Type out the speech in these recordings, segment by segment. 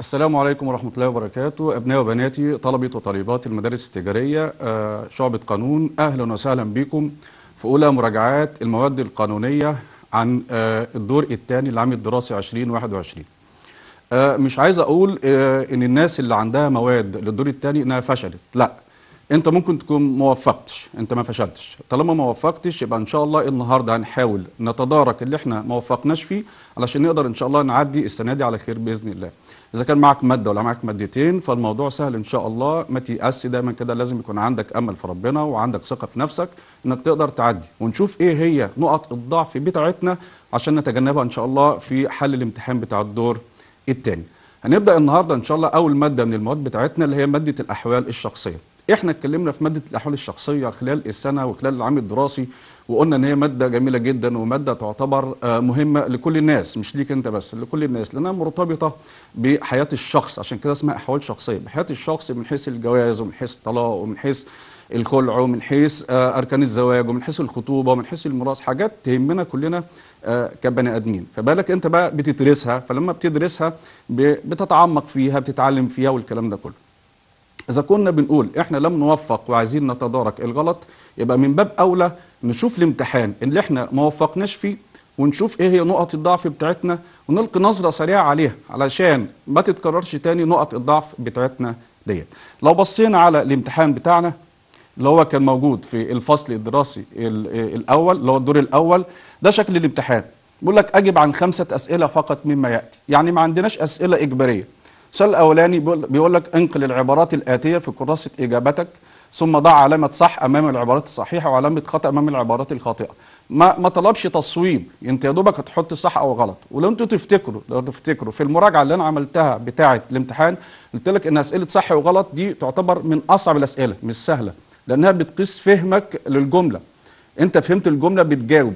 السلام عليكم ورحمة الله وبركاته أبناء وبناتي طلبة وطالبات المدارس التجارية آه، شعبة قانون أهلا وسهلا بكم في أولى مراجعات المواد القانونية عن آه، الدور الثاني لعام الدراسي 2021 آه، مش عايز أقول إن الناس اللي عندها مواد للدور الثاني إنها فشلت لا أنت ممكن تكون ما وفقتش أنت ما فشلتش طالما ما وفقتش يبقى إن شاء الله النهاردة هنحاول نتدارك اللي إحنا ما وفقناش فيه علشان نقدر إن شاء الله نعدي السنة دي على خير بإذن الله اذا كان معك ماده ولا معك مادتين فالموضوع سهل ان شاء الله ما تيأس دايما كده لازم يكون عندك امل في ربنا وعندك ثقه في نفسك انك تقدر تعدي ونشوف ايه هي نقط الضعف بتاعتنا عشان نتجنبها ان شاء الله في حل الامتحان بتاع الدور الثاني هنبدا النهارده ان شاء الله اول ماده من المواد بتاعتنا اللي هي ماده الاحوال الشخصيه احنا اتكلمنا في ماده الاحوال الشخصيه خلال السنه وخلال العام الدراسي وقلنا ان هي ماده جميله جدا وماده تعتبر آه، مهمه لكل الناس مش ليك انت بس لكل الناس لانها مرتبطه بحياه الشخص عشان كده اسمها احوال شخصيه بحياه الشخص من حيث الجواز ومن حيث الطلاق ومن حيث الخلع ومن حيث آه، اركان الزواج ومن حيث الخطوبه ومن حيث الميراث حاجات تهمنا كلنا آه، كبني ادمين فبالك انت بقى بتدرسها فلما بتدرسها بتتعمق فيها بتتعلم فيها والكلام ده كله اذا كنا بنقول احنا لم نوفق وعايزين نتدارك الغلط يبقى من باب اولى نشوف الامتحان اللي احنا ما وفقناش فيه ونشوف ايه هي نقط الضعف بتاعتنا ونلقي نظره سريعه عليها علشان ما تتكررش تاني نقط الضعف بتاعتنا ديت لو بصينا على الامتحان بتاعنا اللي هو كان موجود في الفصل الدراسي الاول اللي هو الدور الاول ده شكل الامتحان بيقول لك اجب عن خمسه اسئله فقط مما ياتي يعني ما عندناش اسئله اجباريه السؤال الاولاني بيقول لك انقل العبارات الاتيه في كراسه اجابتك ثم ضع علامة صح أمام العبارات الصحيحة وعلامة خطأ أمام العبارات الخاطئة ما ما طلبش تصويب انت يا دوبك هتحط صح او غلط ولو انتوا تفتكروا لو تفتكروا في المراجعه اللي انا عملتها بتاعه الامتحان قلت لك ان اسئله صح وغلط دي تعتبر من اصعب الاسئله مش سهله لانها بتقيس فهمك للجمله انت فهمت الجمله بتجاوب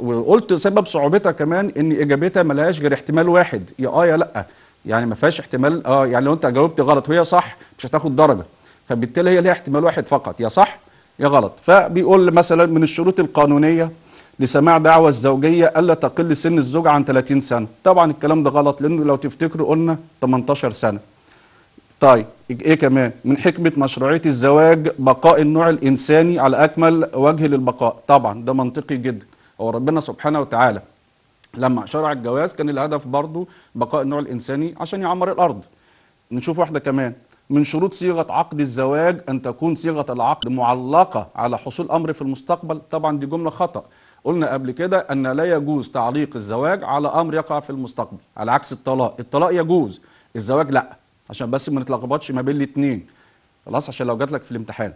وقلت سبب صعوبتها كمان ان اجابتها ملهاش غير احتمال واحد يا اه يا لا يعني ما فيهاش احتمال اه يعني لو انت جاوبت غلط وهي صح مش هتاخد درجه فبالتالي هي ليها احتمال واحد فقط يا صح يا غلط فبيقول مثلا من الشروط القانونيه لسماع دعوة الزوجية ألا تقل سن الزوج عن 30 سنة طبعا الكلام ده غلط لأنه لو تفتكروا قلنا 18 سنة طيب إيه كمان من حكمة مشروعية الزواج بقاء النوع الإنساني على أكمل وجه للبقاء طبعا ده منطقي جدا هو ربنا سبحانه وتعالى لما شرع الجواز كان الهدف برضه بقاء النوع الإنساني عشان يعمر الأرض نشوف واحدة كمان من شروط صيغة عقد الزواج أن تكون صيغة العقد معلقة على حصول أمر في المستقبل طبعا دي جملة خطأ قلنا قبل كده أن لا يجوز تعليق الزواج على أمر يقع في المستقبل على عكس الطلاق الطلاق يجوز الزواج لا عشان بس ما نتلخبطش ما بين الاثنين خلاص عشان لو جات لك في الامتحان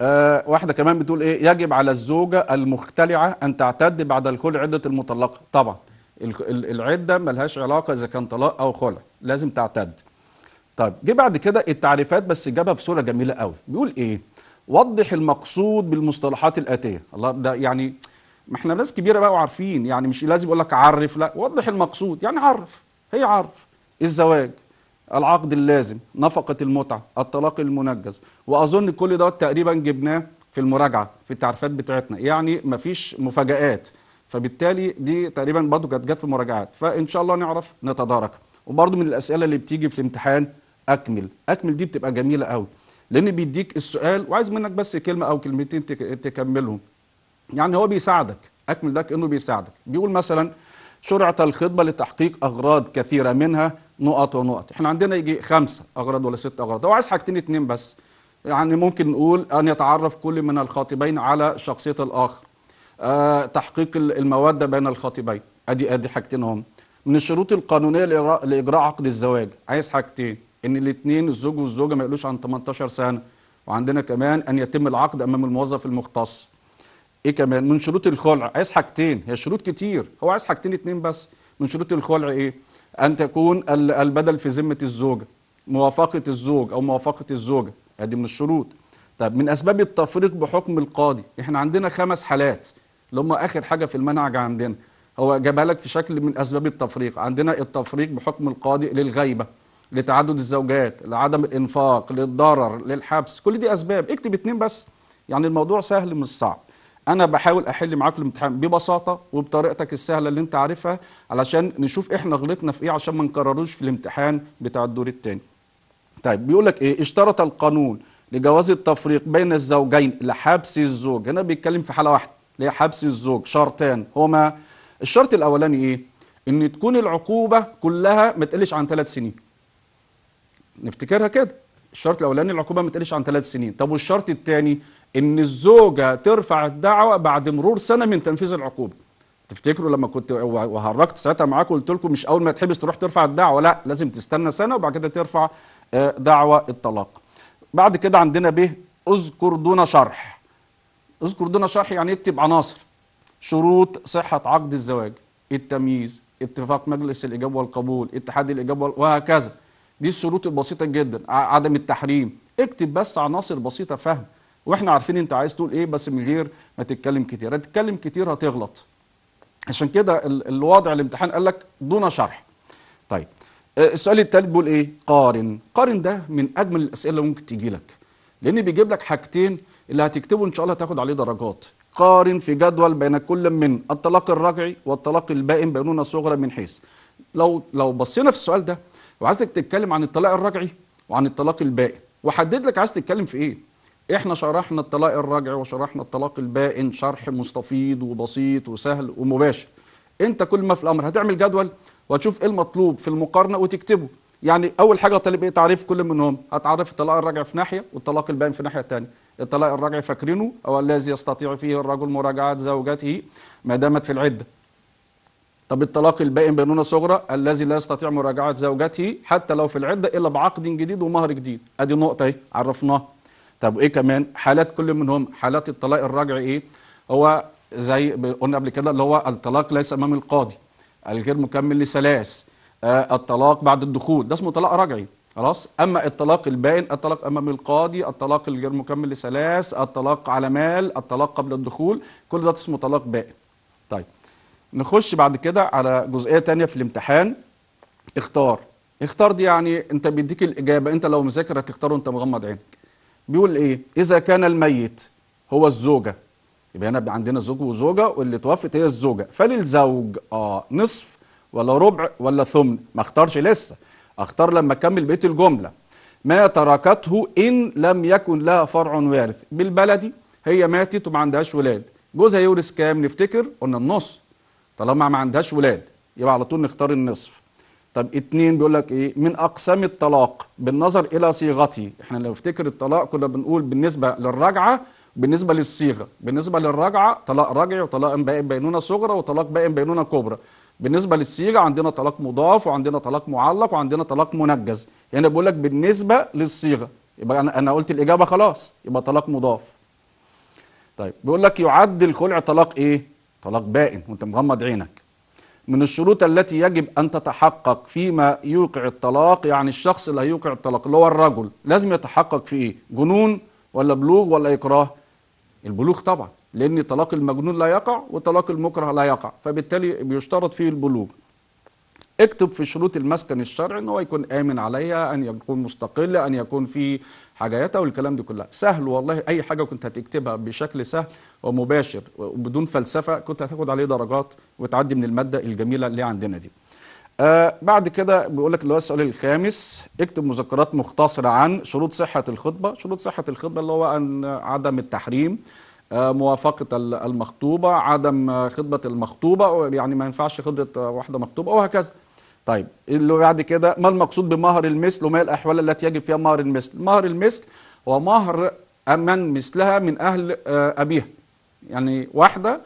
آه واحدة كمان بتقول إيه يجب على الزوجة المختلعة أن تعتد بعد الخلع عدة المطلقة طبعا العدة ملهاش علاقة إذا كان طلاق أو خلع لازم تعتد طيب جه بعد كده التعريفات بس جابها بصوره جميله قوي بيقول ايه وضح المقصود بالمصطلحات الاتيه الله ده يعني ما احنا ناس كبيره بقى وعارفين يعني مش لازم يقول لك عرف لا وضح المقصود يعني عرف هي عرف الزواج العقد اللازم نفقه المتعه الطلاق المنجز واظن كل دوت تقريبا جبناه في المراجعه في التعريفات بتاعتنا يعني مفيش مفاجات فبالتالي دي تقريبا برضه كانت جت في المراجعات فان شاء الله نعرف نتدارك وبرضه من الاسئله اللي بتيجي في الامتحان اكمل اكمل دي بتبقى جميله قوي لان بيديك السؤال وعايز منك بس كلمه او كلمتين تكملهم يعني هو بيساعدك اكمل ده كانه بيساعدك بيقول مثلا شرعت الخطبه لتحقيق اغراض كثيره منها نقط ونقط احنا عندنا يجي خمسه اغراض ولا ست اغراض هو عايز حاجتين اتنين بس يعني ممكن نقول ان يتعرف كل من الخاطبين على شخصيه الاخر أه تحقيق الموده بين الخاطبين ادي ادي حاجتين هم من الشروط القانونيه لاجراء عقد الزواج عايز حاجتين ان الاثنين الزوج والزوجه ما يقلوش عن 18 سنه وعندنا كمان ان يتم العقد امام الموظف المختص ايه كمان من شروط الخلع عايز حاجتين هي شروط كتير هو عايز حاجتين اتنين بس من شروط الخلع ايه ان تكون البدل في ذمه الزوجه موافقه الزوج او موافقه الزوجه ادي من الشروط طب من اسباب التفريق بحكم القاضي احنا عندنا خمس حالات اللي هم اخر حاجه في المنهج عندنا هو جابها لك في شكل من اسباب التفريق عندنا التفريق بحكم القاضي للغيبه لتعدد الزوجات لعدم الانفاق للضرر للحبس كل دي اسباب اكتب اتنين بس يعني الموضوع سهل مش صعب انا بحاول احل معاك الامتحان ببساطه وبطريقتك السهله اللي انت عارفها علشان نشوف احنا غلطنا في ايه عشان ما نكرروش في الامتحان بتاع الدور الثاني طيب بيقول لك ايه اشترط القانون لجواز التفريق بين الزوجين لحبس الزوج هنا بيتكلم في حاله واحده اللي هي حبس الزوج شرطان هما الشرط الاولاني ايه ان تكون العقوبه كلها ما تقلش عن ثلاث سنين نفتكرها كده الشرط الاولاني العقوبه ما تقلش عن ثلاث سنين طب والشرط الثاني ان الزوجه ترفع الدعوه بعد مرور سنه من تنفيذ العقوبه تفتكروا لما كنت وهرجت ساعتها معاكم قلت لكم مش اول ما تحبس تروح ترفع الدعوه لا لازم تستنى سنه وبعد كده ترفع آه، دعوه الطلاق بعد كده عندنا ب اذكر دون شرح اذكر دون شرح يعني اكتب عناصر شروط صحه عقد الزواج التمييز اتفاق مجلس الاجابه والقبول اتحاد الاجابه وهكذا دي الشروط البسيطه جدا عدم التحريم اكتب بس عناصر بسيطه فهم واحنا عارفين انت عايز تقول ايه بس من غير ما تتكلم كتير هتتكلم كتير هتغلط عشان كده الوضع الامتحان قال لك دون شرح طيب آه، السؤال الثالث بيقول ايه قارن قارن ده من اجمل الاسئله اللي ممكن تيجي لك لان بيجيب لك حاجتين اللي هتكتبه ان شاء الله هتاخد عليه درجات قارن في جدول بين كل من الطلاق الرجعي والطلاق البائن بينونه صغرى من حيث لو لو بصينا في السؤال ده وعايزك تتكلم عن الطلاق الرجعي وعن الطلاق البائن وحدد لك عايز تتكلم في ايه احنا شرحنا الطلاق الرجعي وشرحنا الطلاق البائن شرح مستفيض وبسيط وسهل ومباشر انت كل ما في الامر هتعمل جدول وتشوف ايه المطلوب في المقارنه وتكتبه يعني اول حاجه طالب ايه تعريف كل منهم هتعرف الطلاق الرجعي في ناحيه والطلاق البائن في ناحيه ثانيه الطلاق الرجعي فاكرينه او الذي يستطيع فيه الرجل مراجعه زوجته ما دامت في العده طب الطلاق البائن بينونة صغرى الذي لا يستطيع مراجعة زوجته حتى لو في العدة إلا بعقد جديد ومهر جديد أدي نقطة إيه عرفناها طب وإيه كمان حالات كل منهم حالات الطلاق الراجع إيه هو زي قلنا قبل كده اللي هو الطلاق ليس أمام القاضي الغير مكمل لثلاث آه الطلاق بعد الدخول ده اسمه طلاق رجعي خلاص اما الطلاق البائن الطلاق امام القاضي الطلاق الغير مكمل لثلاث الطلاق على مال الطلاق قبل الدخول كل ده اسمه طلاق بائن طيب نخش بعد كده على جزئيه تانية في الامتحان اختار اختار دي يعني انت بيديك الاجابه انت لو مذاكر هتختاره وانت مغمض عينك بيقول ايه اذا كان الميت هو الزوجه يبقى هنا عندنا زوج وزوجه واللي توفت هي الزوجه فللزوج اه نصف ولا ربع ولا ثمن ما اختارش لسه اختار لما اكمل بيت الجمله ما تركته ان لم يكن لها فرع وارث بالبلدي هي ماتت وما عندهاش ولاد جوزها يورث كام نفتكر قلنا النص طالما ما عندهاش ولاد يبقى على طول نختار النصف طب اتنين بيقول لك ايه من اقسام الطلاق بالنظر الى صيغته احنا لو افتكر الطلاق كنا بنقول بالنسبه للرجعه بالنسبه للصيغه بالنسبه للرجعه طلاق رجعي وطلاق بائن بينونه صغرى وطلاق بائن بينونه كبرى بالنسبه للصيغه عندنا طلاق مضاف وعندنا طلاق معلق وعندنا طلاق منجز هنا يعني بيقول لك بالنسبه للصيغه يبقى انا انا قلت الاجابه خلاص يبقى طلاق مضاف طيب بيقول لك يعد الخلع طلاق ايه طلاق بائن وانت مغمض عينك من الشروط التي يجب أن تتحقق فيما يوقع الطلاق يعني الشخص اللي هيوقع الطلاق اللي هو الرجل لازم يتحقق في إيه؟ جنون ولا بلوغ ولا إكراه؟ البلوغ طبعا لأن طلاق المجنون لا يقع وطلاق المكره لا يقع فبالتالي بيشترط فيه البلوغ اكتب في شروط المسكن الشرعي ان هو يكون امن عليا ان يكون مستقل ان يكون في حاجاته والكلام ده كله سهل والله اي حاجه كنت هتكتبها بشكل سهل ومباشر وبدون فلسفه كنت هتاخد عليه درجات وتعدي من الماده الجميله اللي عندنا دي آه بعد كده بيقول لك اللي هو السؤال الخامس اكتب مذكرات مختصره عن شروط صحه الخطبه شروط صحه الخطبه اللي هو ان عدم التحريم آه، موافقة المخطوبة عدم خطبة المخطوبة يعني ما ينفعش خطبة واحدة مخطوبة وهكذا طيب اللي بعد كده ما المقصود بمهر المثل وما الأحوال التي يجب فيها مهر المثل مهر المثل هو مهر من مثلها من أهل آه، أبيها يعني واحدة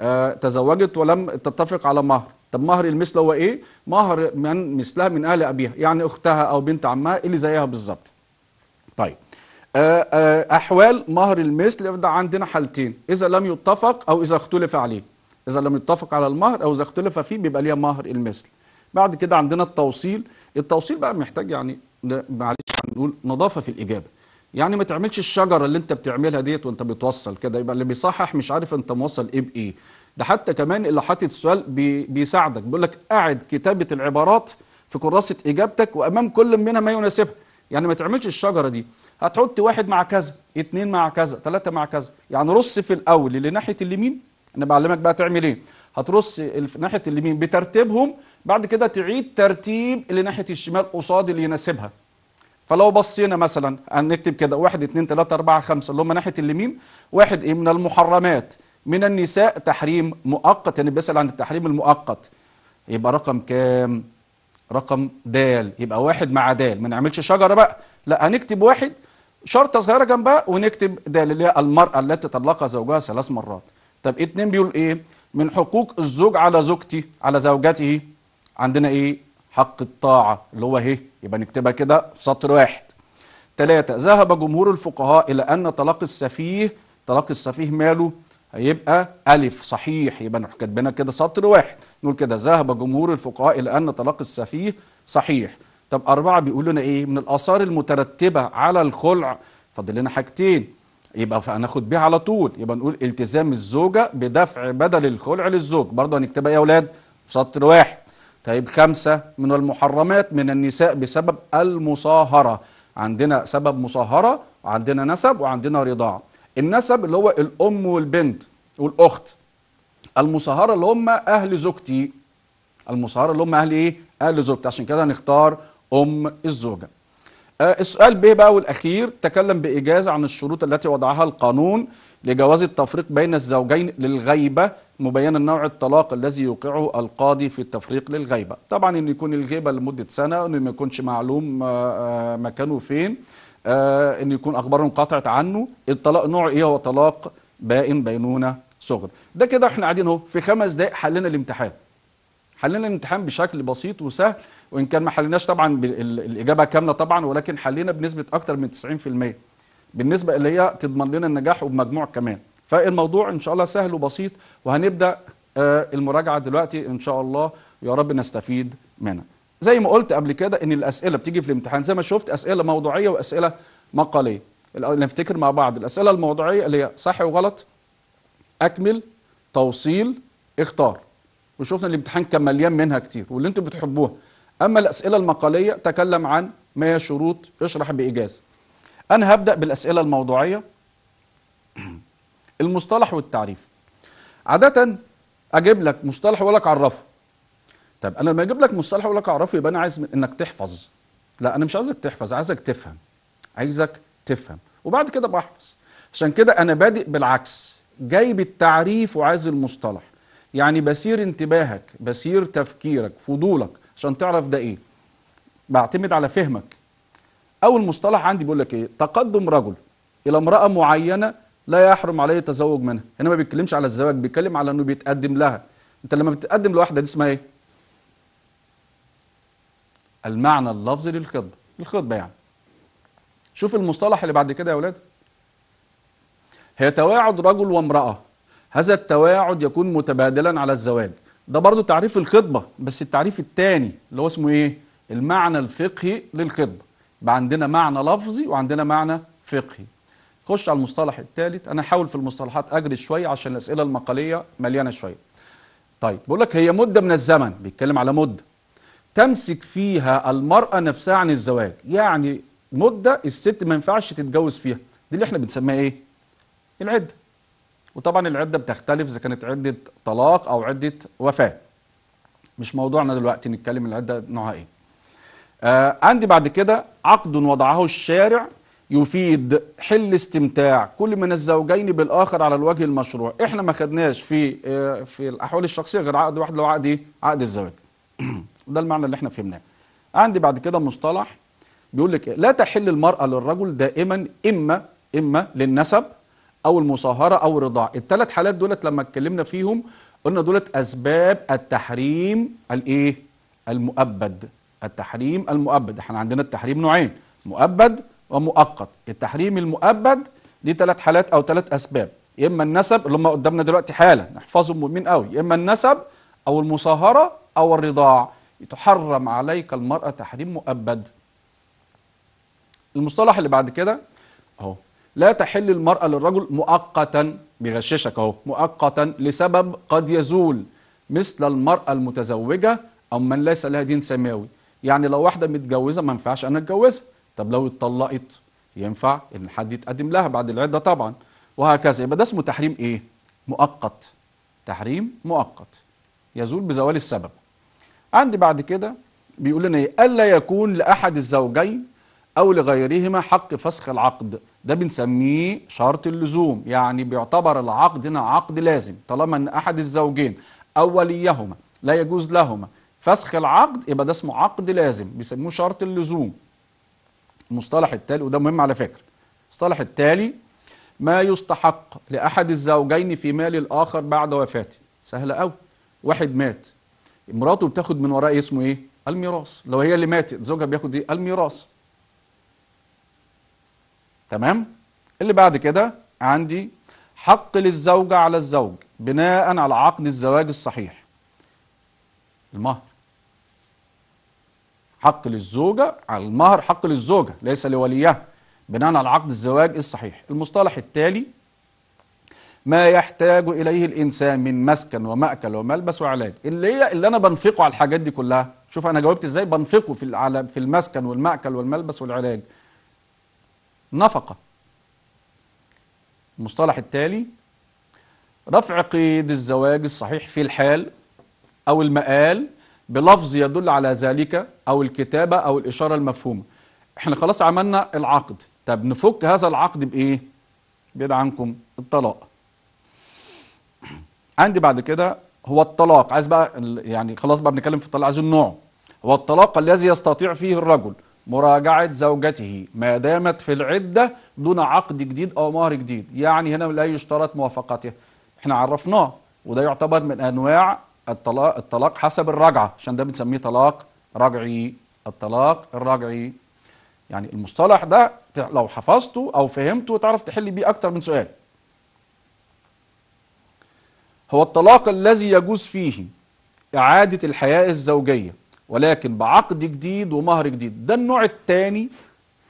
آه، تزوجت ولم تتفق على مهر طب مهر المثل هو ايه مهر من مثلها من اهل ابيها يعني اختها او بنت عمها اللي زيها بالظبط طيب آه، احوال مهر المثل يبقى عندنا حالتين اذا لم يتفق او اذا اختلف عليه اذا لم يتفق على المهر او اذا اختلف فيه بيبقى ليها مهر المثل بعد كده عندنا التوصيل التوصيل بقى محتاج يعني معلش هنقول نظافه في الاجابه يعني ما تعملش الشجره اللي انت بتعملها ديت وانت بتوصل كده يبقى اللي بيصحح مش عارف انت موصل ايه بايه ده حتى كمان اللي حاطط السؤال بي بيساعدك بيقول لك اعد كتابه العبارات في كراسه اجابتك وامام كل منها ما يناسبها يعني ما تعملش الشجره دي هتحط واحد مع كذا اثنين مع كذا ثلاثة مع كذا يعني رص في الاول اللي ناحيه اليمين انا بعلمك بقى تعمل ايه هترص ناحيه اليمين بترتيبهم بعد كده تعيد ترتيب اللي ناحيه الشمال قصاد اللي يناسبها فلو بصينا مثلا هنكتب كده 1 2 3 4 5 اللي هم ناحيه اليمين واحد ايه من المحرمات من النساء تحريم مؤقت يعني بيسال عن التحريم المؤقت يبقى رقم كام رقم دال يبقى واحد مع دال ما نعملش شجره بقى لا هنكتب واحد شرطه صغيره جنبها ونكتب دال اللي هي المراه التي طلقها زوجها ثلاث مرات طب اتنين بيقول ايه من حقوق الزوج على زوجتي على زوجته عندنا ايه حق الطاعة اللي هو هي يبقى نكتبها كده في سطر واحد تلاتة ذهب جمهور الفقهاء إلى أن طلاق السفيه طلاق السفيه ماله هيبقى ألف صحيح يبقى نروح كاتبينها كده سطر واحد نقول كده ذهب جمهور الفقهاء إلى أن طلاق السفيه صحيح طب أربعة بيقول لنا إيه من الآثار المترتبة على الخلع فاضل لنا حاجتين يبقى هناخد بيها على طول يبقى نقول التزام الزوجة بدفع بدل الخلع للزوج برضه هنكتبها إيه يا أولاد في سطر واحد طيب خمسة من المحرمات من النساء بسبب المصاهرة عندنا سبب مصاهرة وعندنا نسب وعندنا رضاعة النسب اللي هو الأم والبنت والأخت المصاهرة اللي هم أهل زوجتي المصاهرة اللي هم أهل إيه؟ أهل زوجتي عشان كده هنختار أم الزوجة آه، السؤال ب بقى والأخير تكلم بإجازة عن الشروط التي وضعها القانون لجواز التفريق بين الزوجين للغيبة مبينا نوع الطلاق الذي يوقعه القاضي في التفريق للغيبة طبعا أن يكون الغيبة لمدة سنة أنه ما يكونش معلوم آه، آه، مكانه فين آه، أن يكون أخبار انقطعت عنه الطلاق نوع إيه هو طلاق بائن بينونة صغر ده كده احنا قاعدين اهو في خمس دقايق حلينا الامتحان حلينا الامتحان بشكل بسيط وسهل وان كان ما حليناش طبعا الاجابه كامله طبعا ولكن حلينا بنسبه اكتر من 90% بالنسبه اللي هي تضمن لنا النجاح وبمجموع كمان فالموضوع ان شاء الله سهل وبسيط وهنبدا آه، المراجعه دلوقتي ان شاء الله يا رب نستفيد منها زي ما قلت قبل كده ان الاسئله بتيجي في الامتحان زي ما شفت اسئله موضوعيه واسئله مقاليه نفتكر مع بعض الاسئله الموضوعيه اللي هي صح وغلط اكمل توصيل اختار وشفنا الامتحان كان مليان منها كتير واللي انتم بتحبوها اما الاسئله المقاليه تكلم عن ما هي شروط اشرح بايجاز أنا هبدأ بالأسئلة الموضوعية المصطلح والتعريف عادة أجيب لك مصطلح وأقول لك عرفه طب أنا لما أجيب لك مصطلح وأقول لك عرفه يبقى أنا عايز إنك تحفظ لا أنا مش عايزك تحفظ عايزك تفهم عايزك تفهم وبعد كده بحفظ عشان كده أنا بادئ بالعكس جايب التعريف وعايز المصطلح يعني بسير انتباهك بسير تفكيرك فضولك عشان تعرف ده إيه بعتمد على فهمك أول مصطلح عندي بيقول لك إيه تقدم رجل إلى امرأة معينة لا يحرم عليه التزوج منها هنا ما بيتكلمش على الزواج بيتكلم على إنه بيتقدم لها أنت لما بتتقدم لواحدة دي اسمها إيه؟ المعنى اللفظي للخطبة الخطبة يعني شوف المصطلح اللي بعد كده يا ولاد هي تواعد رجل وامرأة هذا التواعد يكون متبادلا على الزواج ده برضو تعريف الخطبة بس التعريف الثاني اللي هو اسمه ايه المعنى الفقهي للخطبة يبقى عندنا معنى لفظي وعندنا معنى فقهي خش على المصطلح الثالث انا حاول في المصطلحات اجري شويه عشان الاسئله المقاليه مليانه شويه طيب بقول لك هي مده من الزمن بيتكلم على مده تمسك فيها المراه نفسها عن الزواج يعني مده الست ما ينفعش تتجوز فيها دي اللي احنا بنسميها ايه العده وطبعا العده بتختلف اذا كانت عده طلاق او عده وفاه مش موضوعنا دلوقتي نتكلم العده نوعها ايه آه عندي بعد كده عقد وضعه الشارع يفيد حل استمتاع كل من الزوجين بالاخر على الوجه المشروع احنا ما خدناش في آه في الاحوال الشخصيه غير عقد واحد لو عقد ايه عقد الزواج ده المعنى اللي احنا فهمناه عندي بعد كده مصطلح بيقول لك إيه؟ لا تحل المراه للرجل دائما اما اما للنسب او المصاهره او الرضاع الثلاث حالات دولت لما اتكلمنا فيهم قلنا دولت اسباب التحريم الايه المؤبد التحريم المؤبد احنا عندنا التحريم نوعين مؤبد ومؤقت التحريم المؤبد ليه ثلاث حالات او ثلاث اسباب يا اما النسب اللي هم قدامنا دلوقتي حالا نحفظهم مهمين قوي يا اما النسب او المصاهره او الرضاع تحرم عليك المراه تحريم مؤبد المصطلح اللي بعد كده اهو لا تحل المراه للرجل مؤقتا بيغششك اهو مؤقتا لسبب قد يزول مثل المراه المتزوجه او من ليس لها دين سماوي يعني لو واحده متجوزه ما ينفعش انا اتجوزها طب لو اتطلقت ينفع ان حد يتقدم لها بعد العده طبعا وهكذا يبقى ده اسمه تحريم ايه مؤقت تحريم مؤقت يزول بزوال السبب عندي بعد كده بيقول لنا ايه الا يكون لاحد الزوجين او لغيرهما حق فسخ العقد ده بنسميه شرط اللزوم يعني بيعتبر العقد هنا عقد لازم طالما ان احد الزوجين او وليهما لا يجوز لهما فسخ العقد يبقى ده اسمه عقد لازم بيسموه شرط اللزوم المصطلح التالي وده مهم على فكرة المصطلح التالي ما يستحق لأحد الزوجين في مال الآخر بعد وفاته سهلة أوي واحد مات مراته بتاخد من وراء إيه اسمه ايه الميراث لو هي اللي ماتت زوجها بياخد ايه الميراث تمام اللي بعد كده عندي حق للزوجة على الزوج بناء على عقد الزواج الصحيح المهر حق للزوجة على المهر حق للزوجة ليس لوليها بناء على عقد الزواج الصحيح المصطلح التالي ما يحتاج إليه الإنسان من مسكن ومأكل وملبس وعلاج اللي, هي اللي أنا بنفقه على الحاجات دي كلها شوف أنا جاوبت إزاي بنفقه في, على في المسكن والمأكل والملبس والعلاج نفقة المصطلح التالي رفع قيد الزواج الصحيح في الحال أو المآل بلفظ يدل على ذلك أو الكتابة أو الإشارة المفهومة احنا خلاص عملنا العقد طب نفك هذا العقد بإيه؟ بعيد عنكم الطلاق عندي بعد كده هو الطلاق عايز بقى يعني خلاص بقى بنتكلم في الطلاق عايز النوع هو الطلاق الذي يستطيع فيه الرجل مراجعة زوجته ما دامت في العدة دون عقد جديد أو مهر جديد يعني هنا لا يشترط موافقته احنا عرفناه وده يعتبر من أنواع الطلاق الطلاق حسب الرجعه عشان ده بنسميه طلاق رجعي الطلاق الرجعي يعني المصطلح ده لو حفظته او فهمته تعرف تحل بيه اكتر من سؤال هو الطلاق الذي يجوز فيه اعاده الحياه الزوجيه ولكن بعقد جديد ومهر جديد ده النوع الثاني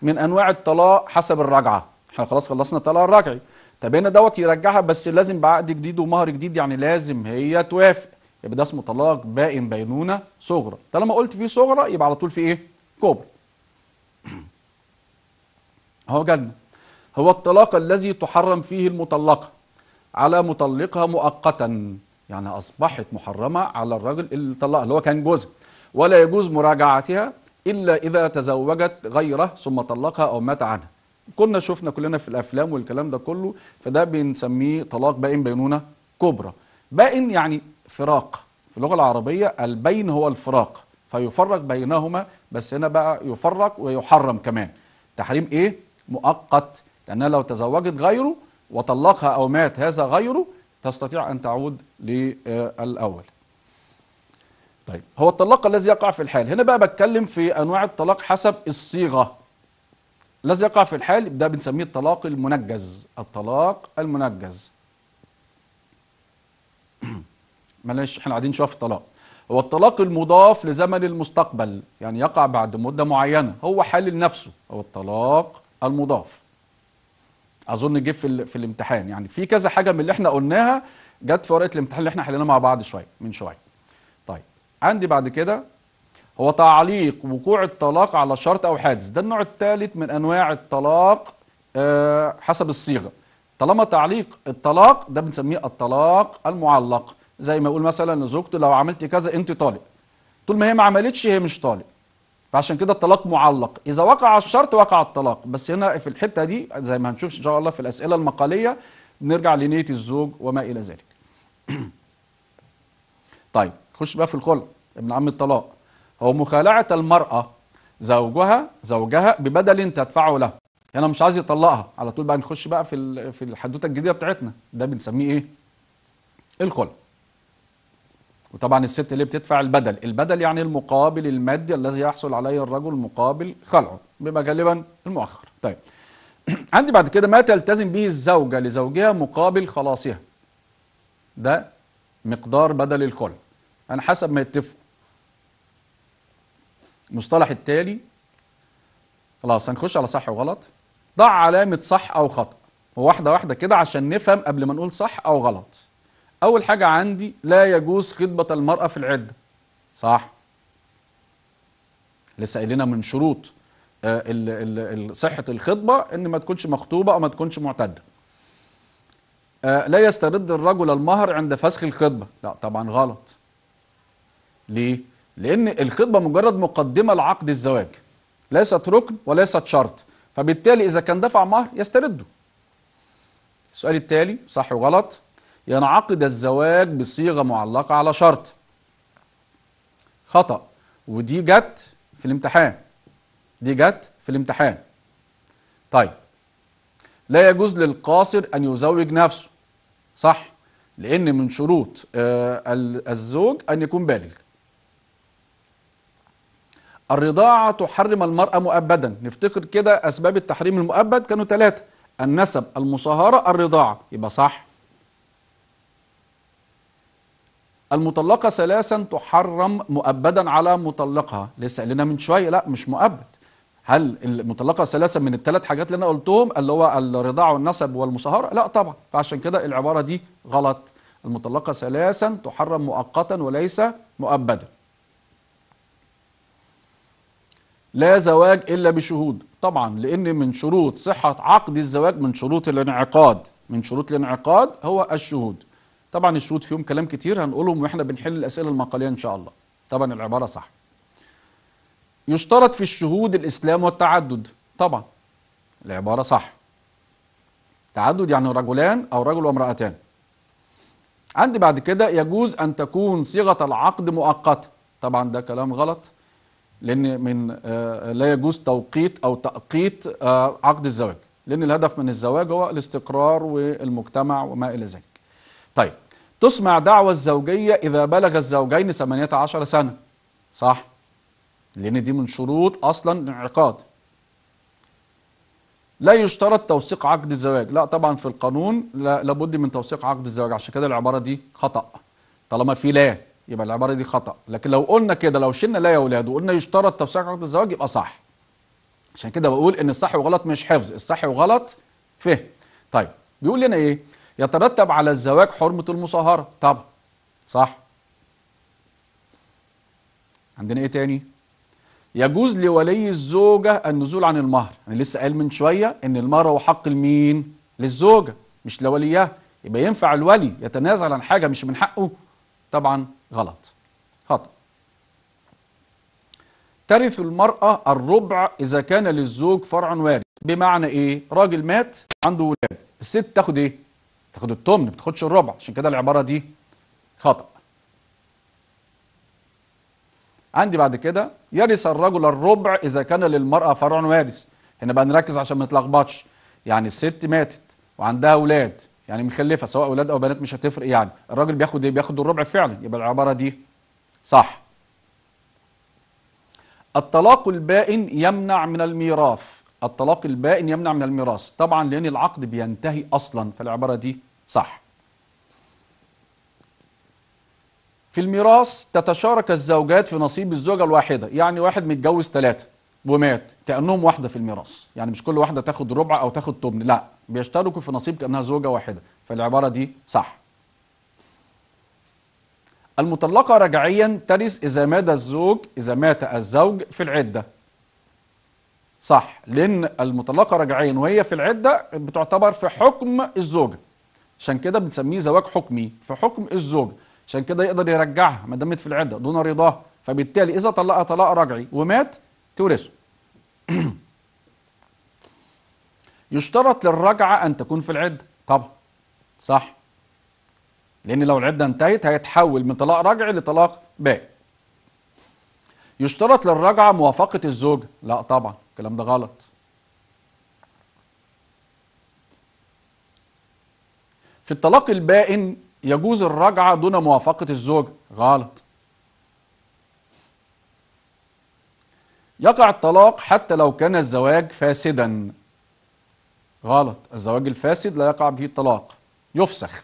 من انواع الطلاق حسب الرجعه احنا خلاص خلصنا الطلاق الرجعي طب هنا دوت يرجعها بس لازم بعقد جديد ومهر جديد يعني لازم هي توافق يبقى ده اسمه طلاق بائن بينونه صغرى طالما قلت فيه صغرى يبقى على طول في ايه كبرى اهو جنة هو الطلاق الذي تحرم فيه المطلقه على مطلقها مؤقتا يعني اصبحت محرمه على الرجل اللي طلقها اللي هو كان جوزها ولا يجوز مراجعتها الا اذا تزوجت غيره ثم طلقها او مات عنها كنا شفنا كلنا في الافلام والكلام ده كله فده بنسميه طلاق بائن بينونه كبرى بائن يعني فراق في اللغة العربية البين هو الفراق فيفرق بينهما بس هنا بقى يفرق ويحرم كمان تحريم ايه مؤقت لأنها لو تزوجت غيره وطلقها أو مات هذا غيره تستطيع أن تعود للأول طيب هو الطلاق الذي يقع في الحال هنا بقى بتكلم في أنواع الطلاق حسب الصيغة الذي يقع في الحال ده بنسميه الطلاق المنجز الطلاق المنجز معلش احنا قاعدين شويه في الطلاق هو الطلاق المضاف لزمن المستقبل يعني يقع بعد مده معينه هو حل لنفسه هو الطلاق المضاف اظن جه في, في الامتحان يعني في كذا حاجه من اللي احنا قلناها جت في ورقه الامتحان اللي احنا حليناها مع بعض شويه من شويه طيب عندي بعد كده هو تعليق وقوع الطلاق على شرط او حادث ده النوع الثالث من انواع الطلاق آه، حسب الصيغه طالما تعليق الطلاق ده بنسميه الطلاق المعلق زي ما يقول مثلا لزوجته لو عملت كذا انت طالق طول ما هي ما عملتش هي مش طالق فعشان كده الطلاق معلق اذا وقع الشرط وقع الطلاق بس هنا في الحته دي زي ما هنشوف ان شاء الله في الاسئله المقاليه نرجع لنيه الزوج وما الى ذلك طيب خش بقى في الخلع ابن عم الطلاق هو مخالعه المراه زوجها زوجها ببدل تدفعه له انا مش عايز يطلقها على طول بقى نخش بقى في في الحدوته الجديده بتاعتنا ده بنسميه ايه الخلع وطبعا الست اللي بتدفع البدل البدل يعني المقابل المادي الذي يحصل عليه الرجل مقابل خلعه بما غالبا المؤخر طيب عندي بعد كده ما تلتزم به الزوجه لزوجها مقابل خلاصها ده مقدار بدل الخلع انا حسب ما يتفقوا المصطلح التالي خلاص هنخش على صح وغلط ضع علامة صح أو خطأ وواحدة واحدة كده عشان نفهم قبل ما نقول صح أو غلط أول حاجة عندي لا يجوز خطبة المرأة في العدة صح لسه قايلينها من شروط آه، صحة الخطبة إن ما تكونش مخطوبة أو ما تكونش معتدة آه، لا يسترد الرجل المهر عند فسخ الخطبة لا طبعا غلط ليه؟ لأن الخطبة مجرد مقدمة لعقد الزواج ليست ركن وليست شرط فبالتالي إذا كان دفع مهر يسترده السؤال التالي صح وغلط ينعقد الزواج بصيغة معلقة على شرط خطأ ودي جت في الامتحان دي جت في الامتحان طيب لا يجوز للقاصر أن يزوج نفسه صح لأن من شروط آه، الزوج أن يكون بالغ الرضاعة تحرم المرأة مؤبدا نفتكر كده أسباب التحريم المؤبد كانوا ثلاثة النسب المصاهرة الرضاعة يبقى صح المطلقة ثلاثا تحرم مؤبدا على مطلقها لسه قلنا من شوية لا مش مؤبد هل المطلقة ثلاثا من الثلاث حاجات اللي أنا قلتهم اللي هو الرضاعة والنسب والمصاهرة لا طبعا فعشان كده العبارة دي غلط المطلقة ثلاثا تحرم مؤقتا وليس مؤبدا لا زواج إلا بشهود طبعا لأن من شروط صحة عقد الزواج من شروط الانعقاد من شروط الانعقاد هو الشهود طبعا الشهود فيهم كلام كتير هنقولهم وإحنا بنحل الأسئلة المقالية إن شاء الله طبعا العبارة صح يشترط في الشهود الإسلام والتعدد طبعا العبارة صح تعدد يعني رجلان أو رجل وامرأتان عندي بعد كده يجوز أن تكون صيغة العقد مؤقتة طبعا ده كلام غلط لأن من آه، لا يجوز توقيت أو تأقيت آه، عقد الزواج لأن الهدف من الزواج هو الاستقرار والمجتمع وما إلى ذلك طيب تسمع دعوة الزوجية إذا بلغ الزوجين 18 سنة صح لأن دي من شروط أصلا انعقاد لا يشترط توثيق عقد الزواج لا طبعا في القانون لا لابد من توثيق عقد الزواج عشان كده العبارة دي خطأ طالما في لا يبقى العباره دي خطا لكن لو قلنا كده لو شلنا لا يا اولاد وقلنا يشترط تفسير عقد الزواج يبقى صح عشان كده بقول ان الصح وغلط مش حفظ الصح وغلط فهم طيب بيقول لنا ايه يترتب على الزواج حرمه المصاهره طبعا صح عندنا ايه تاني يجوز لولي الزوجه النزول عن المهر انا لسه قال من شويه ان المهر هو حق لمين للزوجه مش لوليها يبقى ينفع الولي يتنازل عن حاجه مش من حقه طبعا غلط خطأ ترث المرأة الربع إذا كان للزوج فرع وارث بمعنى إيه؟ راجل مات عنده ولاد الست تاخد إيه؟ تاخد التمن ما تاخدش الربع عشان كده العبارة دي خطأ عندي بعد كده يرث الرجل الربع إذا كان للمرأة فرع وارث هنا بقى نركز عشان ما نتلخبطش يعني الست ماتت وعندها ولاد يعني مخلفه سواء اولاد او بنات مش هتفرق يعني الراجل بياخد ايه بياخد الربع فعلا يبقى العباره دي صح الطلاق البائن يمنع من الميراث الطلاق البائن يمنع من الميراث طبعا لان العقد بينتهي اصلا فالعباره دي صح في الميراث تتشارك الزوجات في نصيب الزوجه الواحده يعني واحد متجوز ثلاثه ومات كانهم واحده في الميراث يعني مش كل واحده تاخد ربع او تاخد تمن لا بيشتركوا في نصيب كانها زوجه واحده فالعباره دي صح المطلقه رجعيا ترث اذا مات الزوج اذا مات الزوج في العده صح لان المطلقه رجعيا وهي في العده بتعتبر في حكم الزوجه عشان كده بنسميه زواج حكمي في حكم الزوجه عشان كده يقدر يرجعها ما دامت في العده دون رضاها فبالتالي اذا طلقها طلاق رجعي ومات تورثه يشترط للرجعة أن تكون في العدة طبعا صح لأن لو العدة انتهت هيتحول من طلاق رجعي لطلاق باقي يشترط للرجعة موافقة الزوج لا طبعا الكلام ده غلط في الطلاق البائن يجوز الرجعة دون موافقة الزوج غلط يقع الطلاق حتى لو كان الزواج فاسدا غلط الزواج الفاسد لا يقع به الطلاق يفسخ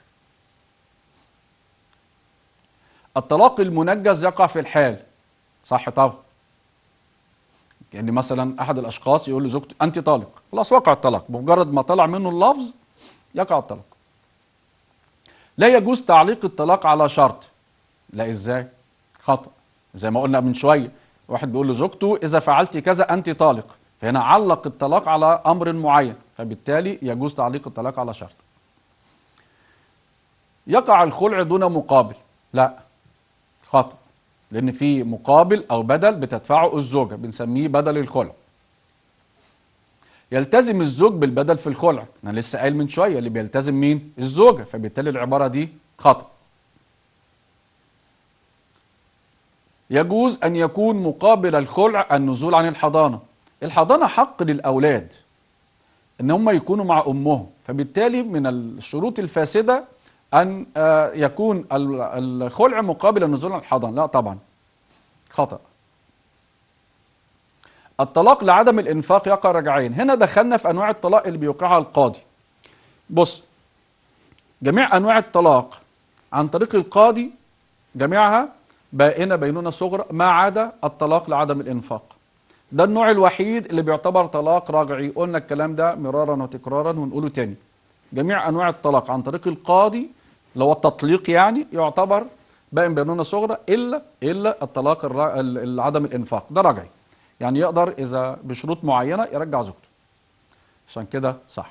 الطلاق المنجز يقع في الحال صح طبعا يعني مثلا احد الاشخاص يقول لزوجته انت طالق خلاص وقع الطلاق بمجرد ما طلع منه اللفظ يقع الطلاق لا يجوز تعليق الطلاق على شرط لا ازاي خطا زي ما قلنا من شويه واحد بيقول لزوجته إذا فعلت كذا أنت طالق فهنا علق الطلاق على أمر معين فبالتالي يجوز تعليق الطلاق على شرط يقع الخلع دون مقابل لا خطأ لأن في مقابل أو بدل بتدفعه الزوجة بنسميه بدل الخلع يلتزم الزوج بالبدل في الخلع انا لسه قايل من شويه اللي بيلتزم مين الزوجه فبالتالي العباره دي خطا يجوز أن يكون مقابل الخلع النزول عن الحضانة الحضانة حق للأولاد ان هم يكونوا مع امهم فبالتالي من الشروط الفاسده ان آه، يكون الخلع مقابل النزول عن الحضانة لا طبعا خطا الطلاق لعدم الانفاق يقع رجعين هنا دخلنا في انواع الطلاق اللي بيوقعها القاضي بص جميع انواع الطلاق عن طريق القاضي جميعها بائنة بينونة صغرى ما عدا الطلاق لعدم الإنفاق ده النوع الوحيد اللي بيعتبر طلاق راجعي قلنا الكلام ده مرارا وتكرارا ونقوله تاني جميع أنواع الطلاق عن طريق القاضي لو التطليق يعني يعتبر بائن بينونة صغرى إلا إلا الطلاق لعدم الإنفاق ده راجعي يعني يقدر إذا بشروط معينة يرجع زوجته عشان كده صح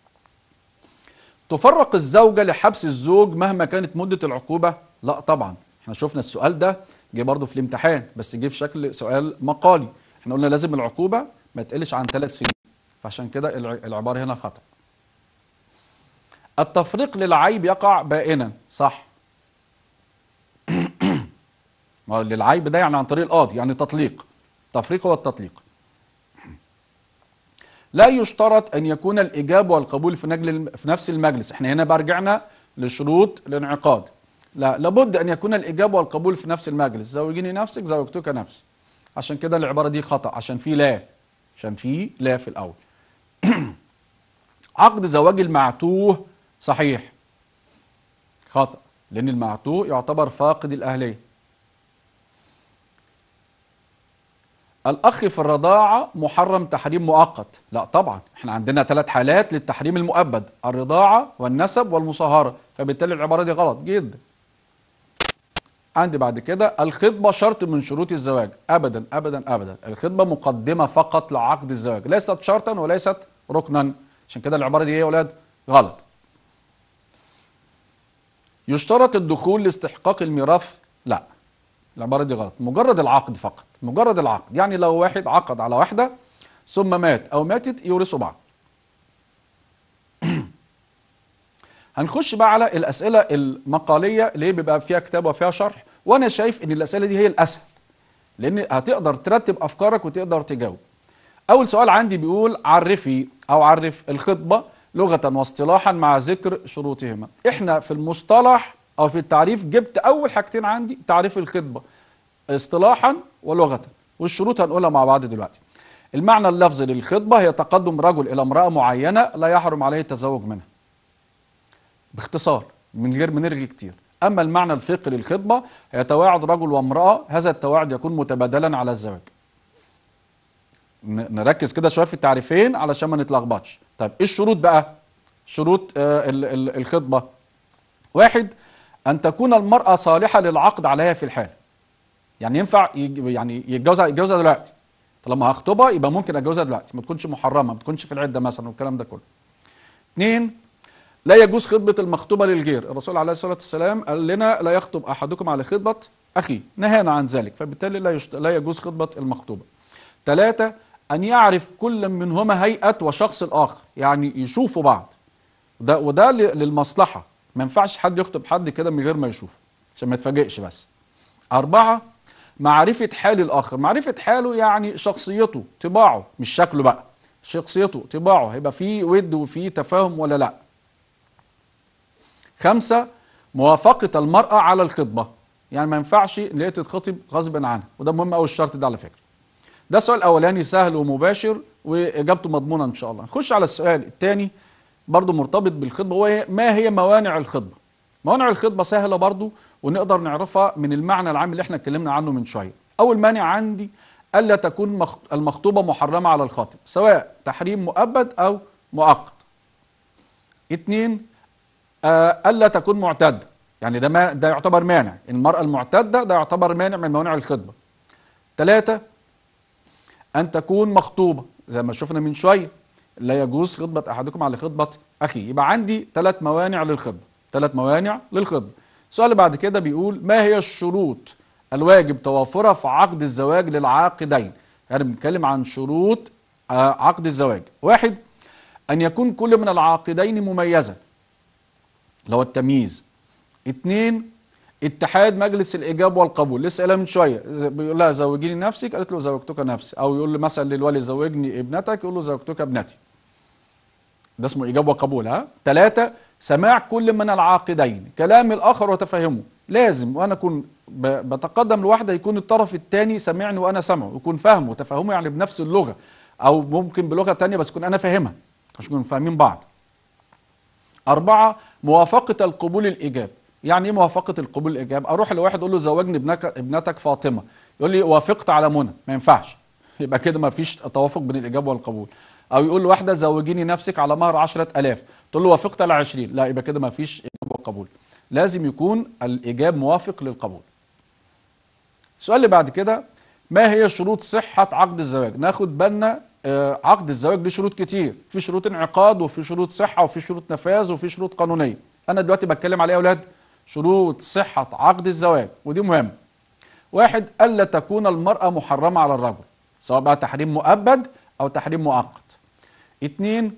تفرق الزوجة لحبس الزوج مهما كانت مدة العقوبة لا طبعا احنا شفنا السؤال ده جه برضه في الامتحان بس جه في شكل سؤال مقالي احنا قلنا لازم العقوبة ما تقلش عن ثلاث سنين فعشان كده العبارة هنا خطأ التفريق للعيب يقع بائنا صح ما للعيب ده يعني عن طريق القاضي يعني تطليق تفريق هو التطليق لا يشترط ان يكون الاجابه والقبول في نجل في نفس المجلس احنا هنا بقى رجعنا لشروط الانعقاد لا لابد أن يكون الإجابة والقبول في نفس المجلس زوجيني نفسك زوجتك نفسي عشان كده العبارة دي خطأ عشان في لا عشان في لا في الأول عقد زواج المعتوه صحيح خطأ لأن المعتوه يعتبر فاقد الأهلية الأخ في الرضاعة محرم تحريم مؤقت لا طبعا احنا عندنا ثلاث حالات للتحريم المؤبد الرضاعة والنسب والمصاهره فبالتالي العبارة دي غلط جدا عندي بعد كده الخطبة شرط من شروط الزواج أبدا أبدا أبدا الخطبة مقدمة فقط لعقد الزواج ليست شرطا وليست ركنا عشان كده العبارة دي إيه يا ولاد غلط يشترط الدخول لاستحقاق الميراث لا العبارة دي غلط مجرد العقد فقط مجرد العقد يعني لو واحد عقد على واحدة ثم مات أو ماتت يورثوا بعض هنخش بقى على الاسئله المقاليه اللي بيبقى فيها كتاب وفيها شرح وانا شايف ان الاسئله دي هي الاسهل لان هتقدر ترتب افكارك وتقدر تجاوب اول سؤال عندي بيقول عرفي او عرف الخطبه لغه واصطلاحا مع ذكر شروطهما احنا في المصطلح او في التعريف جبت اول حاجتين عندي تعريف الخطبه اصطلاحا ولغه والشروط هنقولها مع بعض دلوقتي المعنى اللفظي للخطبه هي تقدم رجل الى امراه معينه لا يحرم عليه التزوج منها باختصار من غير ما نرغي كتير أما المعنى الفقهي للخطبة يتواعد رجل وامرأة هذا التواعد يكون متبادلا على الزواج نركز كده شوية في التعريفين علشان ما نتلخبطش طيب إيه الشروط بقى شروط آه، الخطبة واحد أن تكون المرأة صالحة للعقد عليها في الحال يعني ينفع يعني يتجوزها يتجوزها دلوقتي طالما هخطبها يبقى ممكن اتجوزها دلوقتي ما تكونش محرمه ما تكونش في العده مثلا والكلام ده كله. اثنين لا يجوز خطبة المخطوبة للغير الرسول عليه الصلاة والسلام قال لنا لا يخطب أحدكم على خطبة أخي نهانا عن ذلك فبالتالي لا, يشت... لا يجوز خطبة المخطوبة ثلاثة أن يعرف كل منهما هيئة وشخص الآخر يعني يشوفوا بعض ده وده للمصلحة ما ينفعش حد يخطب حد كده من غير ما يشوفه عشان ما يتفاجئش بس أربعة معرفة حال الآخر معرفة حاله يعني شخصيته طباعه مش شكله بقى شخصيته طباعه هيبقى فيه ود وفيه تفاهم ولا لأ خمسة موافقة المرأة على الخطبة يعني ما ينفعش اللي هي تتخطب غصبا عنها وده مهم قوي الشرط ده على فكرة ده السؤال الأولاني سهل ومباشر وإجابته مضمونة إن شاء الله نخش على السؤال الثاني برضو مرتبط بالخطبة وهي ما هي موانع الخطبة موانع الخطبة سهلة برضو ونقدر نعرفها من المعنى العام اللي احنا اتكلمنا عنه من شوية أول مانع عندي ألا تكون المخطوبة محرمة على الخاطب سواء تحريم مؤبد أو مؤقت اتنين آه، الا تكون معتده يعني ده ما ده يعتبر مانع المراه المعتده ده يعتبر مانع من موانع الخطبه ثلاثة ان تكون مخطوبه زي ما شفنا من شويه لا يجوز خطبه احدكم على خطبه اخيه يبقى عندي ثلاث موانع للخطبه ثلاث موانع للخطبه السؤال اللي بعد كده بيقول ما هي الشروط الواجب توافرها في عقد الزواج للعاقدين يعني بنتكلم عن شروط آه، عقد الزواج واحد أن يكون كل من العاقدين مميزا اللي هو التمييز اثنين اتحاد مجلس الايجاب والقبول لسه قايلها من شويه بيقول لها زوجيني نفسك قالت له زوجتك نفسي او يقول مثلا للولي زوجني ابنتك يقول له زوجتك ابنتي ده اسمه ايجاب وقبول ها ثلاثه سماع كل من العاقدين كلام الاخر وتفهمه لازم وانا اكون بتقدم لواحده يكون الطرف الثاني سامعني وانا سامعه يكون فاهمه وتفهمه يعني بنفس اللغه او ممكن بلغه ثانيه بس يكون انا فاهمها عشان نكون فاهمين بعض أربعة موافقة القبول الإيجاب يعني إيه موافقة القبول الإيجاب أروح لواحد أقول له زوجني ابنك ابنتك فاطمة يقول لي وافقت على منى ما ينفعش يبقى كده ما فيش توافق بين الإيجاب والقبول أو يقول لواحدة زوجيني نفسك على مهر 10000 تقول له وافقت على 20 لا يبقى كده ما فيش إيجاب وقبول لازم يكون الإيجاب موافق للقبول السؤال اللي بعد كده ما هي شروط صحة عقد الزواج ناخد بالنا آه، عقد الزواج ليه شروط كتير في شروط انعقاد وفي شروط صحه وفي شروط نفاذ وفي شروط قانونيه انا دلوقتي بتكلم على ايه يا اولاد شروط صحه عقد الزواج ودي مهمه واحد الا تكون المراه محرمه على الرجل سواء بقى تحريم مؤبد او تحريم مؤقت اتنين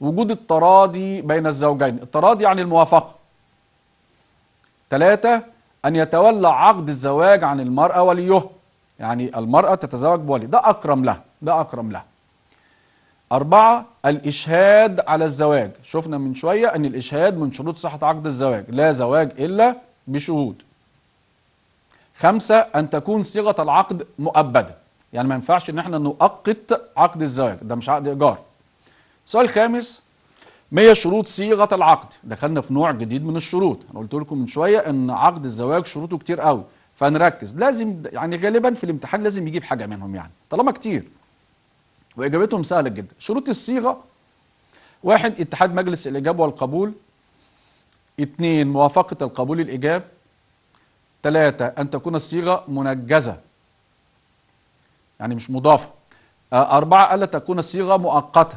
وجود التراضي بين الزوجين التراضي يعني الموافقه ثلاثة أن يتولى عقد الزواج عن المرأة وليه يعني المرأة تتزوج بولي ده أكرم لها ده أكرم لها أربعة الإشهاد على الزواج شفنا من شوية أن الإشهاد من شروط صحة عقد الزواج لا زواج إلا بشهود خمسة أن تكون صيغة العقد مؤبدة يعني ما ينفعش أن احنا نؤقت عقد الزواج ده مش عقد إيجار السؤال الخامس هي شروط صيغة العقد دخلنا في نوع جديد من الشروط أنا قلت لكم من شوية أن عقد الزواج شروطه كتير قوي فنركز لازم يعني غالبا في الامتحان لازم يجيب حاجة منهم يعني طالما كتير واجابتهم سهله جدا شروط الصيغه واحد اتحاد مجلس الاجابه والقبول اثنين موافقه القبول الاجاب ثلاثه ان تكون الصيغه منجزه يعني مش مضافه آه، أربعة ألا تكون الصيغة مؤقتة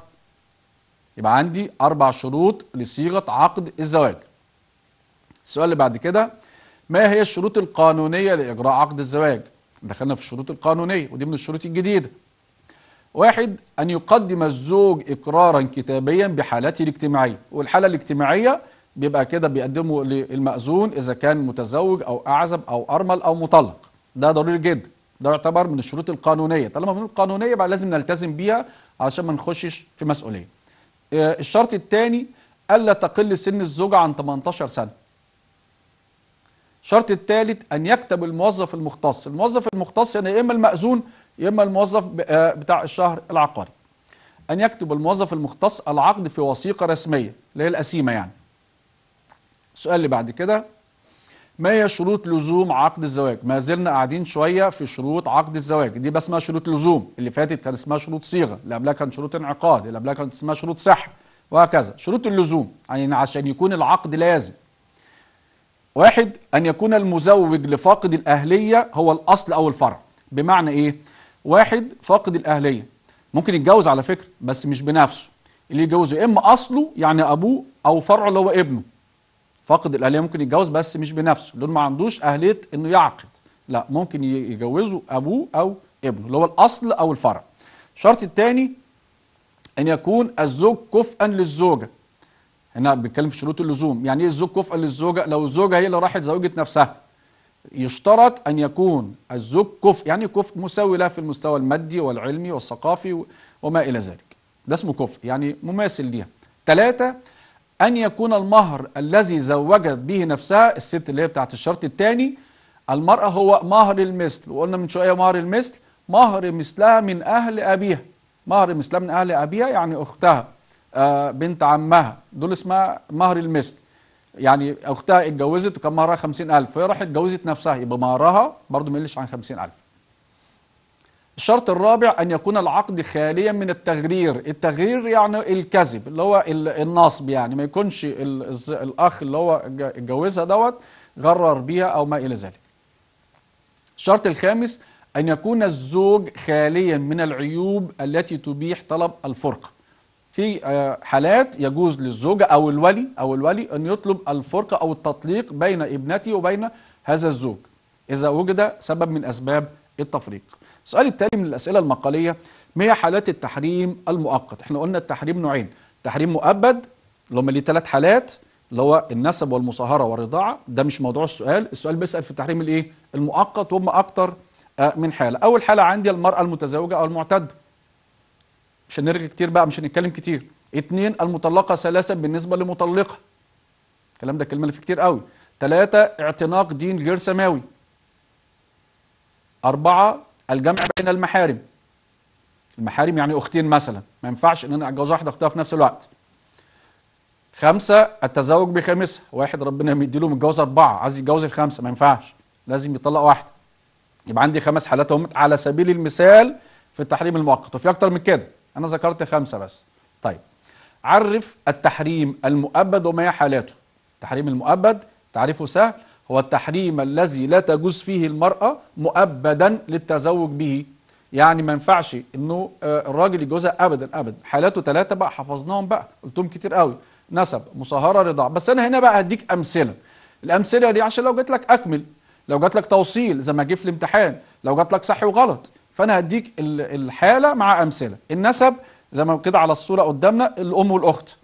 يبقى عندي أربع شروط لصيغة عقد الزواج السؤال اللي بعد كده ما هي الشروط القانونية لإجراء عقد الزواج دخلنا في الشروط القانونية ودي من الشروط الجديدة واحد أن يقدم الزوج إقرارا كتابيا بحالته الاجتماعية والحالة الاجتماعية بيبقى كده بيقدمه للمأذون إذا كان متزوج أو أعزب أو أرمل أو مطلق ده ضروري جدا ده يعتبر من الشروط القانونية طالما من القانونية بقى لازم نلتزم بيها علشان ما نخشش في مسؤولية آه، الشرط الثاني ألا تقل سن الزوجة عن 18 سنة الشرط الثالث أن يكتب الموظف المختص الموظف المختص يعني إما المأذون يا اما الموظف آه، بتاع الشهر العقاري ان يكتب الموظف المختص العقد في وثيقه رسميه اللي هي القسيمه يعني السؤال اللي بعد كده ما هي شروط لزوم عقد الزواج ما زلنا قاعدين شويه في شروط عقد الزواج دي بس اسمها شروط لزوم اللي فاتت كان اسمها شروط صيغه اللي قبلها كان شروط انعقاد اللي قبلها كانت اسمها شروط صحه وهكذا شروط اللزوم يعني عشان يكون العقد لازم واحد أن يكون المزوج لفاقد الأهلية هو الأصل أو الفرع بمعنى إيه؟ واحد فاقد الأهلية ممكن يتجوز على فكرة بس مش بنفسه اللي يتجوزه يا إما أصله يعني أبوه أو فرعه اللي هو ابنه فاقد الأهلية ممكن يتجوز بس مش بنفسه لأنه ما عندوش أهلية إنه يعقد لا ممكن يجوزه أبوه أو ابنه اللي هو الأصل أو الفرع الشرط الثاني أن يكون الزوج كفءا للزوجة هنا بنتكلم في شروط اللزوم يعني ايه الزوج كفءا للزوجه لو الزوجه هي اللي راحت زوجت نفسها يشترط أن يكون الزوج كفء يعني كفء مساوي له في المستوى المادي والعلمي والثقافي وما إلى ذلك ده اسمه كفء يعني مماثل ليها ثلاثة أن يكون المهر الذي زوجت به نفسها الست اللي هي بتاعت الشرط الثاني المرأة هو مهر المثل وقلنا من شوية مهر المثل مهر مثلها من أهل أبيها مهر مثلها من أهل أبيها يعني أختها آه، بنت عمها دول اسمها مهر المثل يعني اختها اتجوزت وكان مهرها 50000 فهي راحت اتجوزت نفسها يبقى مهرها برضه ما يقلش عن 50000 الشرط الرابع ان يكون العقد خاليا من التغرير التغرير يعني الكذب اللي هو النصب يعني ما يكونش الاخ اللي هو اتجوزها دوت غرر بيها او ما الى ذلك الشرط الخامس ان يكون الزوج خاليا من العيوب التي تبيح طلب الفرقه في آه، حالات يجوز للزوجة أو الولي أو الولي أن يطلب الفرقة أو التطليق بين ابنته وبين هذا الزوج إذا وجد سبب من أسباب التفريق السؤال التالي من الأسئلة المقالية ما هي حالات التحريم المؤقت احنا قلنا التحريم نوعين تحريم مؤبد اللي هم ليه ثلاث حالات اللي هو النسب والمصاهرة والرضاعة ده مش موضوع السؤال السؤال بيسأل في التحريم الايه المؤقت وهم أكتر آه، من حالة أول حالة عندي المرأة المتزوجة أو المعتدة مش هنرغي كتير بقى مش هنتكلم كتير اتنين المطلقة ثلاثا بالنسبة لمطلقة الكلام ده الكلمة اللي فيه كتير قوي ثلاثة اعتناق دين غير سماوي أربعة الجمع بين المحارم المحارم يعني أختين مثلا ما ينفعش إن أنا أتجوز واحدة أختها في نفس الوقت خمسة التزوج بخمسة واحد ربنا مديله متجوز أربعة عايز يتجوز الخمسة ما ينفعش لازم يطلق واحدة يبقى عندي خمس حالات هم على سبيل المثال في التحريم المؤقت وفي أكتر من كده أنا ذكرت خمسة بس طيب عرف التحريم المؤبد وما هي حالاته التحريم المؤبد تعريفه سهل هو التحريم الذي لا تجوز فيه المرأة مؤبدا للتزوج به يعني ما ينفعش انه آه، الراجل يتجوزها ابدا ابدا حالاته ثلاثه بقى حفظناهم بقى قلتهم كتير قوي نسب مصاهره رضاع بس انا هنا بقى هديك امثله الامثله دي عشان لو جات لك اكمل لو جات لك توصيل زي ما جه في الامتحان لو جات لك صح وغلط فانا هديك الحاله مع امثله النسب زي ما كده على الصوره قدامنا الام والاخت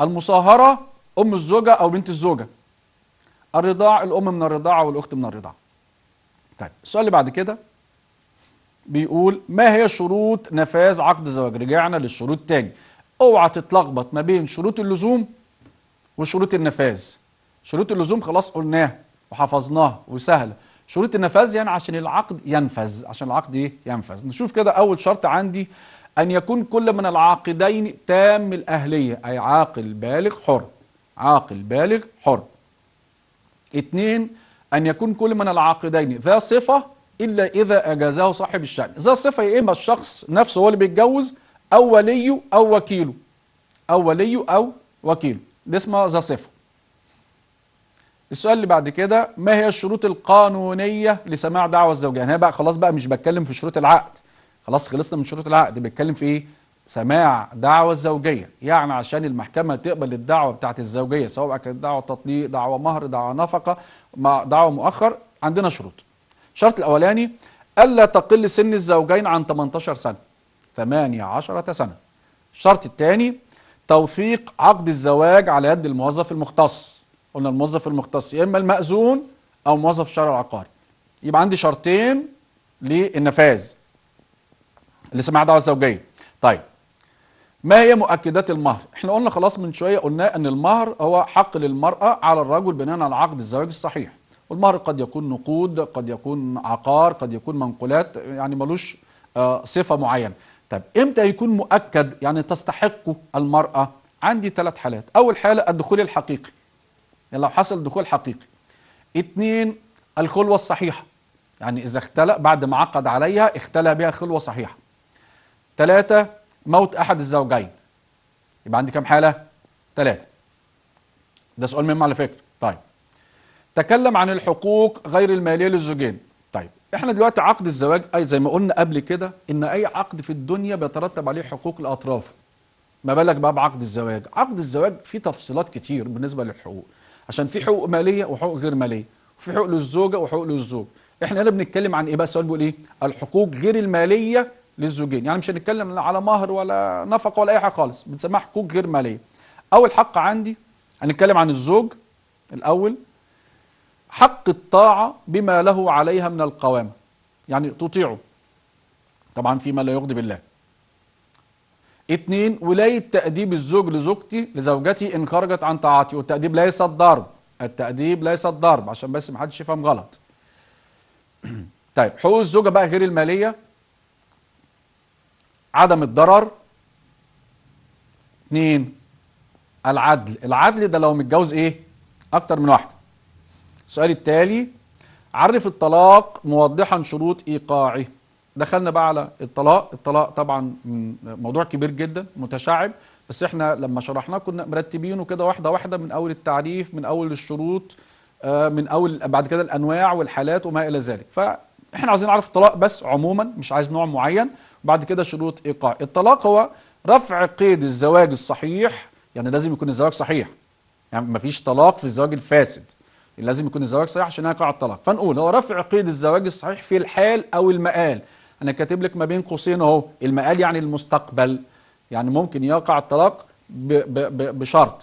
المصاهره ام الزوجه او بنت الزوجه الرضاع الام من الرضاعه والاخت من الرضاعه طيب السؤال اللي بعد كده بيقول ما هي شروط نفاذ عقد الزواج رجعنا للشروط تاني اوعى تتلخبط ما بين شروط اللزوم وشروط النفاذ شروط اللزوم خلاص قلناها وحفظناها وسهله شروط النفاذ يعني عشان العقد ينفذ عشان العقد ايه ينفذ نشوف كده اول شرط عندي ان يكون كل من العاقدين تام الاهليه اي عاقل بالغ حر عاقل بالغ حر اتنين ان يكون كل من العاقدين ذا صفه الا اذا اجازه صاحب الشان ذا صفه يا اما الشخص نفسه هو اللي بيتجوز او وليه او وكيله او وليه او وكيله ده اسمه ذا صفه السؤال اللي بعد كده ما هي الشروط القانونية لسماع دعوة الزوجين يعني هنا بقى خلاص بقى مش بتكلم في شروط العقد خلاص خلصنا من شروط العقد بتكلم في ايه سماع دعوة الزوجية يعني عشان المحكمة تقبل الدعوة بتاعت الزوجية سواء كانت دعوة تطليق دعوة مهر دعوة نفقة دعوة مؤخر عندنا شروط الشرط الأولاني ألا تقل سن الزوجين عن 18 سنة 18 سنة الشرط الثاني توثيق عقد الزواج على يد الموظف المختص قلنا الموظف المختص يا اما المأذون او موظف شرع وعقاري يبقى عندي شرطين للنفاذ اللي سماع دعوه زوجيه طيب ما هي مؤكدات المهر احنا قلنا خلاص من شويه قلنا ان المهر هو حق للمراه على الرجل بناء على عقد الزواج الصحيح والمهر قد يكون نقود قد يكون عقار قد يكون منقولات يعني ملوش آه، صفه معينه طب امتى يكون مؤكد يعني تستحقه المراه عندي ثلاث حالات اول حاله الدخول الحقيقي يعني لو حصل دخول حقيقي اثنين الخلوة الصحيحة يعني إذا اختلى بعد ما عقد عليها اختلى بها خلوة صحيحة ثلاثة موت أحد الزوجين يبقى عندي كم حالة؟ ثلاثة ده سؤال مهم على فكرة طيب تكلم عن الحقوق غير المالية للزوجين طيب احنا دلوقتي عقد الزواج أي زي ما قلنا قبل كده إن أي عقد في الدنيا بيترتب عليه حقوق الأطراف ما بالك بقى بعقد الزواج عقد الزواج فيه تفصيلات كتير بالنسبة للحقوق عشان في حقوق ماليه وحقوق غير ماليه وفي حقوق للزوجه وحقوق للزوج احنا هنا بنتكلم عن ايه بقى السؤال بيقول ايه الحقوق غير الماليه للزوجين يعني مش هنتكلم على مهر ولا نفقه ولا اي حاجه خالص بنسميها حقوق غير ماليه اول حق عندي هنتكلم عن الزوج الاول حق الطاعه بما له عليها من القوامه يعني تطيعه طبعا فيما لا يغضب بالله اتنين ولاية تأديب الزوج لزوجتي لزوجتي إن خرجت عن طاعتي والتأديب ليس الضرب التأديب ليس الضرب عشان بس محدش يفهم غلط طيب حقوق الزوجة بقى غير المالية عدم الضرر اتنين العدل العدل ده لو متجوز ايه اكتر من واحدة السؤال التالي عرف الطلاق موضحا شروط ايقاعه دخلنا بقى على الطلاق الطلاق طبعا موضوع كبير جدا متشعب بس احنا لما شرحناه كنا مرتبينه كده واحده واحده من اول التعريف من اول الشروط آه، من اول بعد كده الانواع والحالات وما الى ذلك فاحنا عايزين نعرف الطلاق بس عموما مش عايز نوع معين وبعد كده شروط ايقاع الطلاق هو رفع قيد الزواج الصحيح يعني لازم يكون الزواج صحيح يعني مفيش طلاق في الزواج الفاسد لازم يكون الزواج صحيح عشان يقع الطلاق فنقول هو رفع قيد الزواج الصحيح في الحال او المآل انا كاتب لك ما بين قوسين اهو المقال يعني المستقبل يعني ممكن يقع الطلاق ب ب بشرط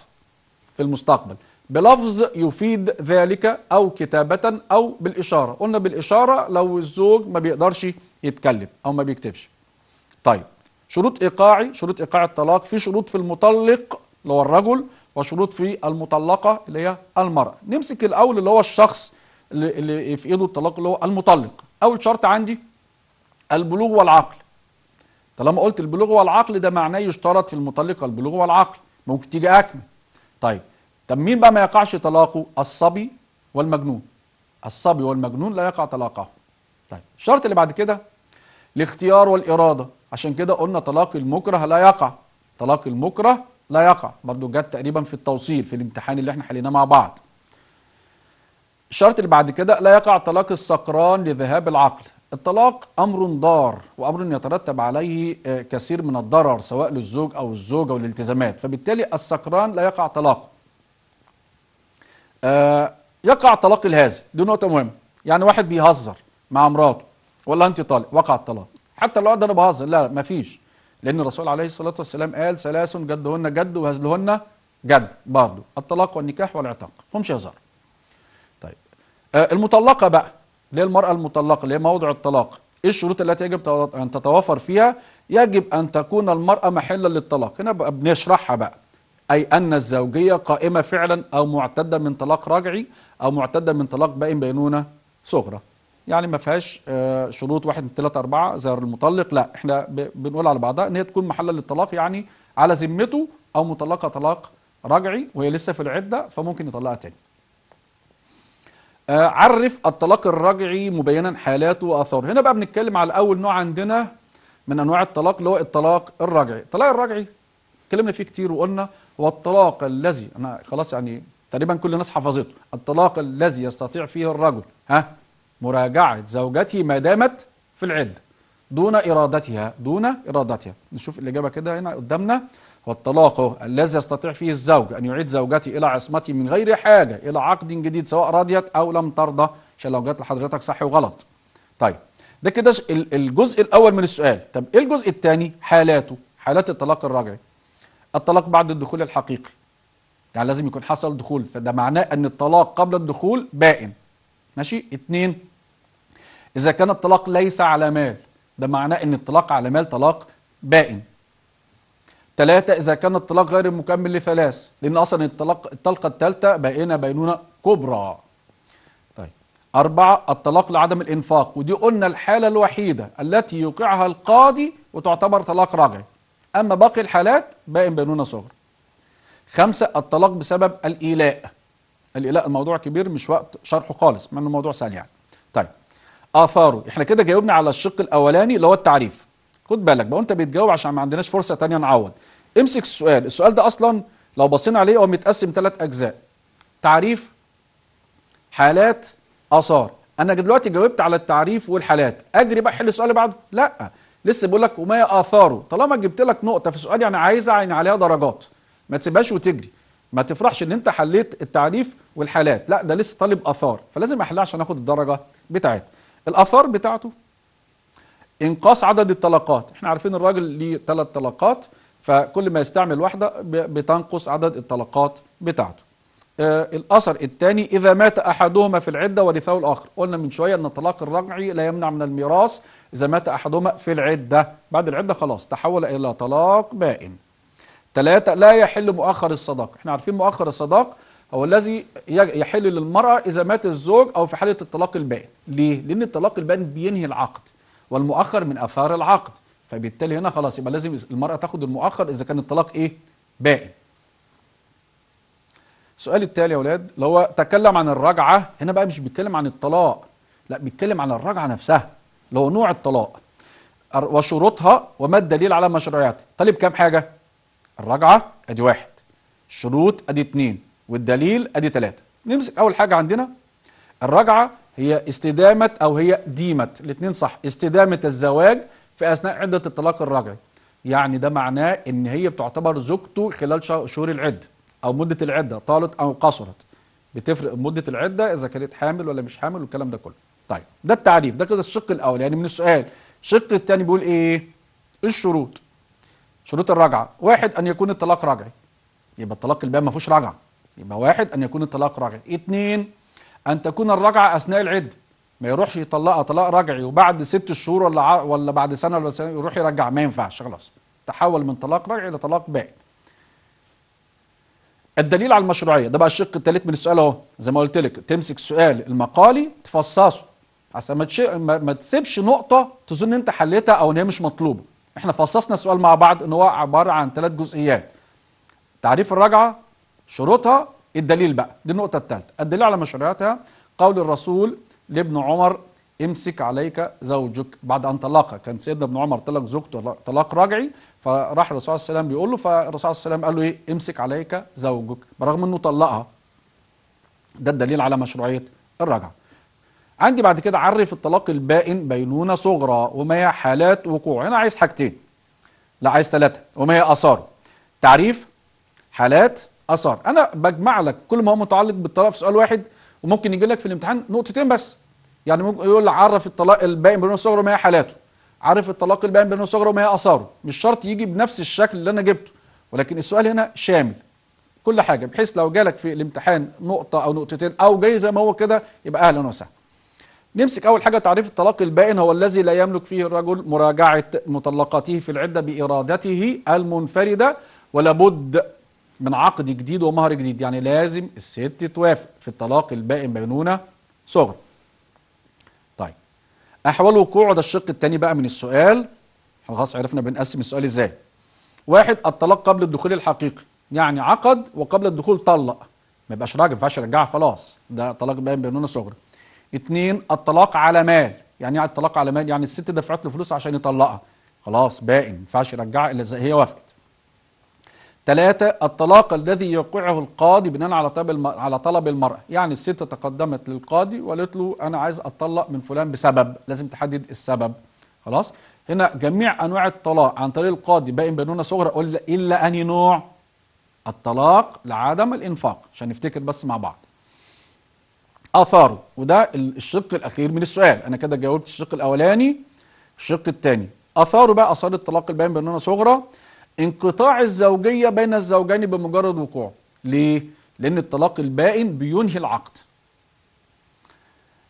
في المستقبل بلفظ يفيد ذلك او كتابه او بالاشاره قلنا بالاشاره لو الزوج ما بيقدرش يتكلم او ما بيكتبش طيب شروط ايقاعي شروط ايقاع الطلاق في شروط في المطلق اللي هو الرجل وشروط في المطلقه اللي هي المراه نمسك الاول اللي هو الشخص اللي في ايده الطلاق اللي هو المطلق اول شرط عندي البلوغ والعقل طالما قلت البلوغ والعقل ده معناه يشترط في المطلقه البلوغ والعقل ممكن تيجي اكمل طيب طب مين بقى ما يقعش طلاقه الصبي والمجنون الصبي والمجنون لا يقع طلاقه طيب الشرط اللي بعد كده الاختيار والاراده عشان كده قلنا طلاق المكره لا يقع طلاق المكره لا يقع برضو جت تقريبا في التوصيل في الامتحان اللي احنا حليناه مع بعض الشرط اللي بعد كده لا يقع طلاق السكران لذهاب العقل الطلاق أمر ضار وأمر يترتب عليه آه، كثير من الضرر سواء للزوج أو الزوجة والالتزامات فبالتالي السكران لا يقع طلاق آه يقع طلاق الهازل دي نقطة مهمة يعني واحد بيهزر مع مراته ولا أنت طالق وقع الطلاق حتى لو أنا بهزر لا ما فيش لأن الرسول عليه الصلاة والسلام قال ثلاث جدهن جد وهزلهن جد برضه الطلاق والنكاح والعتاق فهمش يهزر طيب آه المطلقة بقى اللي هي المرأة المطلقة اللي هي موضع الطلاق ايه الشروط التي يجب ان تتوافر فيها يجب ان تكون المراه محلا للطلاق هنا بقى بنشرحها بقى اي ان الزوجيه قائمه فعلا او معتده من طلاق رجعي او معتده من طلاق باقي بينونه صغرى يعني ما فيهاش آه، شروط 1 2 3 4 زي المطلق لا احنا بنقول على بعضها ان هي تكون محلا للطلاق يعني على ذمته او مطلقه طلاق رجعي وهي لسه في العده فممكن يطلقها تاني آه، عرف الطلاق الرجعي مبينا حالاته واثاره هنا بقى بنتكلم على اول نوع عندنا من انواع الطلاق اللي هو الطلاق الرجعي الطلاق الرجعي اتكلمنا فيه كتير وقلنا هو الطلاق الذي انا خلاص يعني تقريبا كل الناس حفظته الطلاق الذي يستطيع فيه الرجل ها مراجعه زوجته ما دامت في العده دون ارادتها دون ارادتها نشوف الاجابه كده هنا قدامنا والطلاق الذي يستطيع فيه الزوج أن يعيد زوجته إلى عصمته من غير حاجة إلى عقد جديد سواء رضيت أو لم ترضى عشان لو جات لحضرتك صح وغلط طيب ده كده الجزء الأول من السؤال طب إيه الجزء الثاني حالاته حالات الطلاق الرجعي الطلاق بعد الدخول الحقيقي يعني لازم يكون حصل دخول فده معناه أن الطلاق قبل الدخول بائن ماشي اتنين إذا كان الطلاق ليس على مال ده معناه أن الطلاق على مال طلاق بائن ثلاثة إذا كان الطلاق غير مكمل لثلاث لأن أصلا الطلاق الطلقة الثالثة بقينا بينونة كبرى طيب أربعة الطلاق لعدم الإنفاق ودي قلنا الحالة الوحيدة التي يوقعها القاضي وتعتبر طلاق راجعي أما باقي الحالات باين بينونة صغرى خمسة الطلاق بسبب الإيلاء الإيلاء الموضوع كبير مش وقت شرحه خالص مع أنه موضوع سهل يعني طيب آثاره إحنا كده جاوبنا على الشق الأولاني اللي هو التعريف خد بالك بقى أنت بتجاوب عشان ما عندناش فرصة تانية نعوض امسك السؤال السؤال ده أصلا لو بصينا عليه هو متقسم ثلاث أجزاء تعريف حالات آثار أنا دلوقتي جاوبت على التعريف والحالات أجري بقى أحل السؤال اللي بعده لا لسه بقول لك وما آثاره طالما جبت لك نقطة في سؤال يعني عايز يعني عليها درجات ما تسيبهاش وتجري ما تفرحش ان انت حليت التعريف والحالات لا ده لسه طالب اثار فلازم احلها عشان اخد الدرجه بتاعتها الاثار بتاعته انقاص عدد الطلقات احنا عارفين الراجل ليه ثلاث طلقات فكل ما يستعمل واحدة بتنقص عدد الطلقات بتاعته آه، الأثر الثاني إذا مات أحدهما في العدة ورثه الآخر قلنا من شوية أن الطلاق الرجعي لا يمنع من الميراث إذا مات أحدهما في العدة بعد العدة خلاص تحول إلى طلاق بائن ثلاثة لا يحل مؤخر الصداق احنا عارفين مؤخر الصداق هو الذي يحل للمرأة إذا مات الزوج أو في حالة الطلاق البائن ليه؟ لأن الطلاق البائن بينهي العقد والمؤخر من أثار العقد فبالتالي هنا خلاص يبقى لازم المرأة تاخد المؤخر إذا كان الطلاق إيه بائن السؤال التالي يا أولاد اللي هو تكلم عن الرجعة هنا بقى مش بيتكلم عن الطلاق لا بيتكلم عن الرجعة نفسها اللي هو نوع الطلاق وشروطها وما الدليل على مشروعيتها طالب كام حاجة الرجعة أدي واحد الشروط أدي اتنين والدليل أدي تلاتة نمسك أول حاجة عندنا الرجعة هي استدامة أو هي ديمة الاتنين صح استدامة الزواج في اثناء عده الطلاق الرجعي يعني ده معناه ان هي بتعتبر زوجته خلال شهور العده او مده العده طالت او قصرت بتفرق مده العده اذا كانت حامل ولا مش حامل والكلام ده كله طيب ده التعريف ده كده الشق الاول يعني من السؤال الشق الثاني بيقول إيه؟, ايه الشروط شروط الرجعه واحد ان يكون الطلاق رجعي يبقى الطلاق الباب ما فيهوش رجعه يبقى واحد ان يكون الطلاق رجعي اثنين ان تكون الرجعه اثناء العده ما يروحش يطلقها طلاق رجعي وبعد ست شهور ولا ولا بعد سنه ولا سنه يروح يرجع ما ينفعش خلاص تحول من طلاق رجعي لطلاق باقي الدليل على المشروعيه ده بقى الشق الثالث من السؤال اهو زي ما قلت لك تمسك السؤال المقالي تفصصه عشان ما, تش... ما... ما تسيبش نقطه تظن انت حليتها او ان هي مش مطلوبه احنا فصصنا السؤال مع بعض ان هو عباره عن ثلاث جزئيات تعريف الرجعه شروطها الدليل بقى دي النقطه الثالثه الدليل على مشروعيتها قول الرسول لابن عمر امسك عليك زوجك بعد ان طلقها كان سيدنا ابن عمر طلق زوجته طلاق رجعي فراح الرسول عليه السلام بيقول له فالرسول عليه السلام قال له ايه امسك عليك زوجك برغم انه طلقها ده الدليل على مشروعيه الرجعه عندي بعد كده عرف الطلاق البائن بينونه صغرى وما هي حالات وقوع هنا عايز حاجتين لا عايز ثلاثه وما هي اثار تعريف حالات اثار انا بجمع لك كل ما هو متعلق بالطلاق في سؤال واحد وممكن يجي لك في الامتحان نقطتين بس يعني ممكن يقول لي عرف الطلاق الباين بينه الصغرى ما هي حالاته عرف الطلاق الباين بينه الصغرى وما هي اثاره مش شرط يجي بنفس الشكل اللي انا جبته ولكن السؤال هنا شامل كل حاجه بحيث لو جالك في الامتحان نقطه او نقطتين او جاي زي ما هو كده يبقى اهلا وسهلا نمسك اول حاجه تعريف الطلاق البائن هو الذي لا يملك فيه الرجل مراجعه مطلقاته في العده بارادته المنفرده ولابد من عقد جديد ومهر جديد يعني لازم الست توافق في الطلاق البائن بينونة صغر طيب أحوال وقوعه ده الشق الثاني بقى من السؤال احنا خلاص عرفنا بنقسم السؤال إزاي واحد الطلاق قبل الدخول الحقيقي يعني عقد وقبل الدخول طلق ما يبقاش راجع ما ينفعش يرجعها خلاص ده طلاق بائن بينونة صغر اثنين الطلاق على مال يعني ايه الطلاق على مال يعني الست دفعت له فلوس عشان يطلقها خلاص بائن ما ينفعش يرجعها الا اذا هي وافقت ثلاثة الطلاق الذي يوقعه القاضي بناء على طلب على طلب المرأة يعني الست تقدمت للقاضي وقالت له أنا عايز أطلق من فلان بسبب لازم تحدد السبب خلاص هنا جميع أنواع الطلاق عن طريق القاضي باين بينونة صغرى إلا أني نوع الطلاق لعدم الإنفاق عشان نفتكر بس مع بعض آثاره وده الشق الأخير من السؤال أنا كده جاوبت الشق الأولاني الشق الثاني آثاره بقى آثار الطلاق الباين بينونة صغرى انقطاع الزوجية بين الزوجين بمجرد وقوعه ليه؟ لأن الطلاق البائن بينهي العقد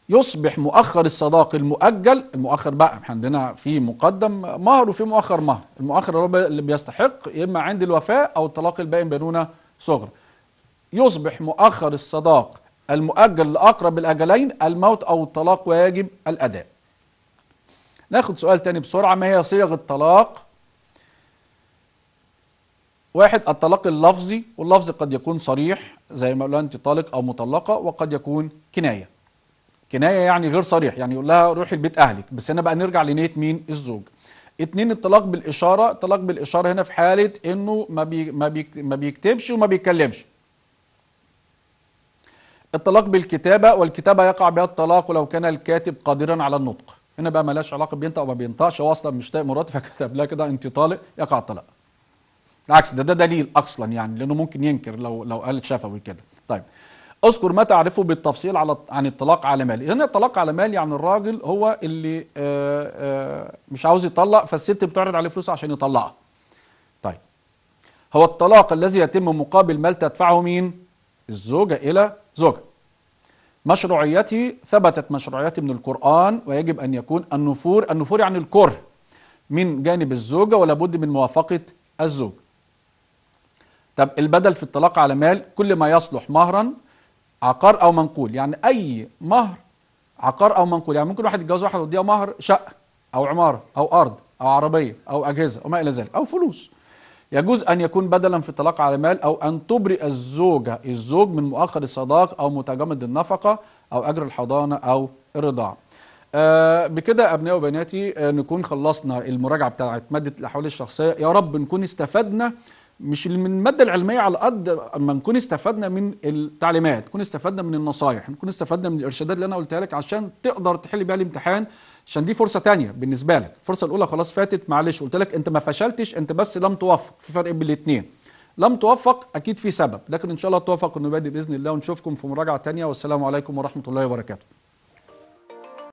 يصبح مؤخر الصداق المؤجل المؤخر بقى عندنا في مقدم مهر وفي مؤخر مهر المؤخر اللي بيستحق يا اما عند الوفاة او الطلاق البائن بينونه صغر يصبح مؤخر الصداق المؤجل لاقرب الاجلين الموت او الطلاق واجب الاداء ناخد سؤال تاني بسرعه ما هي صيغ الطلاق واحد الطلاق اللفظي واللفظ قد يكون صريح زي ما قلنا انت طالق او مطلقه وقد يكون كنايه كنايه يعني غير صريح يعني يقول لها روحي لبيت اهلك بس هنا بقى نرجع لنيه مين الزوج اتنين الطلاق بالاشاره الطلاق بالاشاره هنا في حاله انه ما بي ما, بي ما بيكتبش وما بيتكلمش الطلاق بالكتابه والكتابه يقع بها الطلاق ولو كان الكاتب قادرا على النطق هنا بقى ملاش علاقه بينطق او ما بينطقش هو اصلا مش طايق مراته فكتب لها كده انت طالق يقع الطلاق بالعكس ده ده دليل اصلا يعني لانه ممكن ينكر لو لو قال شفوي كده طيب اذكر ما تعرفه بالتفصيل على عن الطلاق على مال هنا الطلاق على مال يعني الراجل هو اللي آه، آه، مش عاوز يطلق فالست بتعرض عليه فلوس عشان يطلقها طيب هو الطلاق الذي يتم مقابل مال تدفعه مين الزوجة إلى زوجها مشروعيتي ثبتت مشروعيتي من القرآن ويجب أن يكون النفور النفور يعني الكره من جانب الزوجة ولا بد من موافقة الزوج طب البدل في الطلاق على مال كل ما يصلح مهرا عقار او منقول يعني اي مهر عقار او منقول يعني ممكن واحد يتجوز واحد ويديها مهر شقه او عماره او ارض او عربيه او اجهزه وما الى ذلك او فلوس يجوز ان يكون بدلا في الطلاق على مال او ان تبرئ الزوجه الزوج من مؤخر الصداق او متجمد النفقه او اجر الحضانه او الرضاعه آه بكده أبنائي وبناتي آه نكون خلصنا المراجعة بتاعة مادة الأحوال الشخصية يا رب نكون استفدنا مش من الماده العلميه على قد ما نكون استفدنا من التعليمات نكون استفدنا من النصايح نكون استفدنا من الارشادات اللي انا قلتها لك عشان تقدر تحل بيها الامتحان عشان دي فرصه تانية بالنسبه لك الفرصه الاولى خلاص فاتت معلش قلت لك انت ما فشلتش انت بس لم توفق في فرق بين الاثنين لم توفق اكيد في سبب لكن ان شاء الله توفق بادي باذن الله ونشوفكم في مراجعه تانية والسلام عليكم ورحمه الله وبركاته